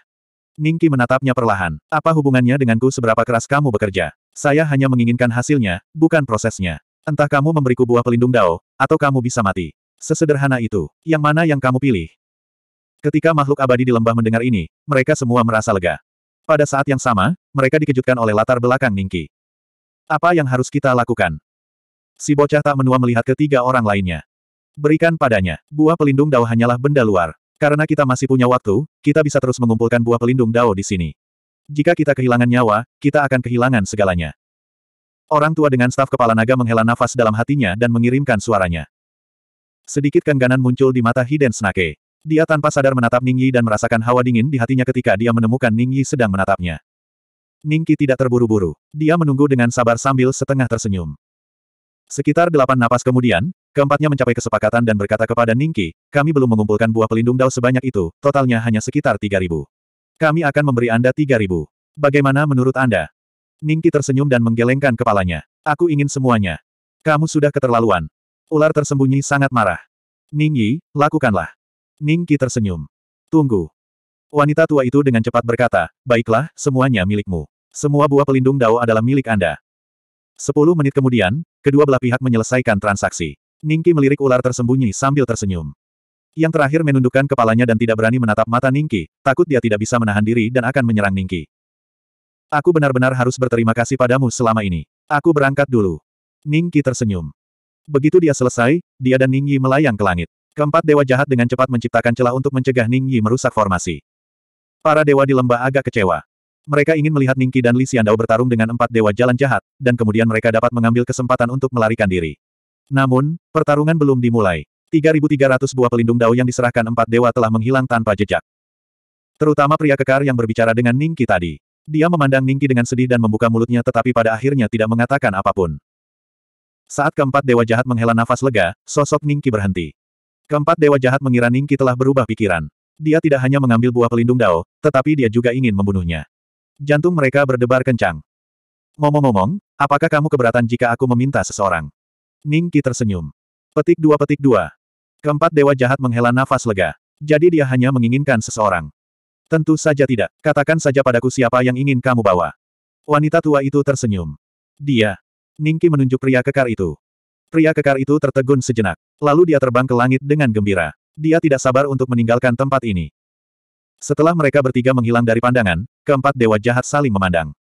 Ningki menatapnya perlahan. Apa hubungannya denganku seberapa keras kamu bekerja? Saya hanya menginginkan hasilnya, bukan prosesnya. Entah kamu memberiku buah pelindung dao, atau kamu bisa mati. Sesederhana itu. Yang mana yang kamu pilih? Ketika makhluk abadi di lembah mendengar ini, mereka semua merasa lega. Pada saat yang sama, mereka dikejutkan oleh latar belakang Ningki. Apa yang harus kita lakukan? Si bocah tak menua melihat ketiga orang lainnya. Berikan padanya. Buah pelindung dao hanyalah benda luar. Karena kita masih punya waktu, kita bisa terus mengumpulkan buah pelindung dao di sini. Jika kita kehilangan nyawa, kita akan kehilangan segalanya. Orang tua dengan staf kepala naga menghela nafas dalam hatinya dan mengirimkan suaranya. Sedikit kengganan muncul di mata Hiden Snake. Dia tanpa sadar menatap Ning Yi dan merasakan hawa dingin di hatinya ketika dia menemukan Ning Yi sedang menatapnya. Ningki tidak terburu-buru. Dia menunggu dengan sabar sambil setengah tersenyum. Sekitar delapan napas kemudian, keempatnya mencapai kesepakatan dan berkata kepada Ningki, kami belum mengumpulkan buah pelindung dao sebanyak itu, totalnya hanya sekitar tiga ribu. Kami akan memberi Anda tiga ribu. Bagaimana menurut Anda? Ningki tersenyum dan menggelengkan kepalanya. Aku ingin semuanya. Kamu sudah keterlaluan. Ular tersembunyi sangat marah. Ningyi, lakukanlah. Ningki tersenyum. Tunggu. Wanita tua itu dengan cepat berkata, baiklah, semuanya milikmu. Semua buah pelindung dao adalah milik Anda. Sepuluh menit kemudian, kedua belah pihak menyelesaikan transaksi. Ningki melirik ular tersembunyi sambil tersenyum. Yang terakhir menundukkan kepalanya dan tidak berani menatap mata Ningki, takut dia tidak bisa menahan diri dan akan menyerang Ningki. Aku benar-benar harus berterima kasih padamu selama ini. Aku berangkat dulu. Ningki tersenyum. Begitu dia selesai, dia dan Ningyi melayang ke langit. Keempat dewa jahat dengan cepat menciptakan celah untuk mencegah Ningyi merusak formasi. Para dewa di lembah agak kecewa. Mereka ingin melihat Ningqi dan Li Xiandao bertarung dengan empat dewa jalan jahat, dan kemudian mereka dapat mengambil kesempatan untuk melarikan diri. Namun, pertarungan belum dimulai. 3.300 buah pelindung dao yang diserahkan empat dewa telah menghilang tanpa jejak. Terutama pria kekar yang berbicara dengan Ningqi tadi. Dia memandang Ningqi dengan sedih dan membuka mulutnya tetapi pada akhirnya tidak mengatakan apapun. Saat keempat dewa jahat menghela nafas lega, sosok Ningqi berhenti. Keempat dewa jahat mengira Ningqi telah berubah pikiran. Dia tidak hanya mengambil buah pelindung dao, tetapi dia juga ingin membunuhnya. Jantung mereka berdebar kencang. Ngomong-ngomong, apakah kamu keberatan jika aku meminta seseorang? Ning tersenyum. Petik dua petik dua. Keempat dewa jahat menghela nafas lega. Jadi dia hanya menginginkan seseorang. Tentu saja tidak. Katakan saja padaku siapa yang ingin kamu bawa. Wanita tua itu tersenyum. Dia. Ningki menunjuk pria kekar itu. Pria kekar itu tertegun sejenak. Lalu dia terbang ke langit dengan gembira. Dia tidak sabar untuk meninggalkan tempat ini. Setelah mereka bertiga menghilang dari pandangan, keempat dewa jahat saling memandang.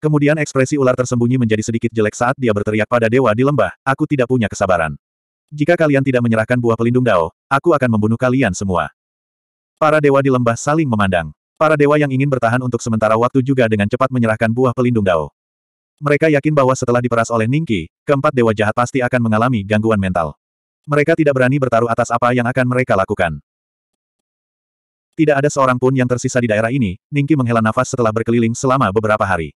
Kemudian ekspresi ular tersembunyi menjadi sedikit jelek saat dia berteriak pada dewa di lembah, aku tidak punya kesabaran. Jika kalian tidak menyerahkan buah pelindung dao, aku akan membunuh kalian semua. Para dewa di lembah saling memandang. Para dewa yang ingin bertahan untuk sementara waktu juga dengan cepat menyerahkan buah pelindung dao. Mereka yakin bahwa setelah diperas oleh Ningki, keempat dewa jahat pasti akan mengalami gangguan mental. Mereka tidak berani bertaruh atas apa yang akan mereka lakukan. Tidak ada seorang pun yang tersisa di daerah ini, Ningki menghela nafas setelah berkeliling selama beberapa hari.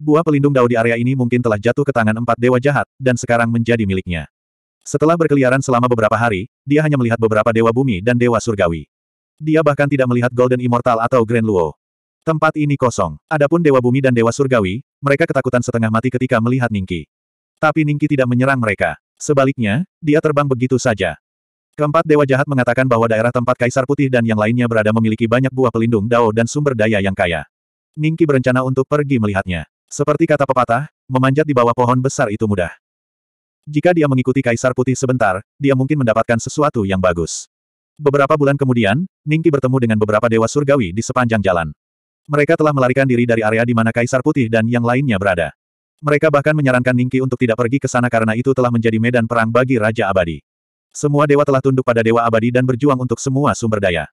Buah pelindung dao di area ini mungkin telah jatuh ke tangan empat dewa jahat, dan sekarang menjadi miliknya. Setelah berkeliaran selama beberapa hari, dia hanya melihat beberapa dewa bumi dan dewa surgawi. Dia bahkan tidak melihat Golden Immortal atau Grand Luo. Tempat ini kosong. Adapun dewa bumi dan dewa surgawi, mereka ketakutan setengah mati ketika melihat Ningki. Tapi Ningki tidak menyerang mereka. Sebaliknya, dia terbang begitu saja. Keempat dewa jahat mengatakan bahwa daerah tempat Kaisar Putih dan yang lainnya berada memiliki banyak buah pelindung dao dan sumber daya yang kaya. Ningki berencana untuk pergi melihatnya. Seperti kata pepatah, memanjat di bawah pohon besar itu mudah. Jika dia mengikuti Kaisar Putih sebentar, dia mungkin mendapatkan sesuatu yang bagus. Beberapa bulan kemudian, Ningki bertemu dengan beberapa dewa surgawi di sepanjang jalan. Mereka telah melarikan diri dari area di mana Kaisar Putih dan yang lainnya berada. Mereka bahkan menyarankan Ningki untuk tidak pergi ke sana karena itu telah menjadi medan perang bagi Raja Abadi. Semua dewa telah tunduk pada dewa abadi dan berjuang untuk semua sumber daya.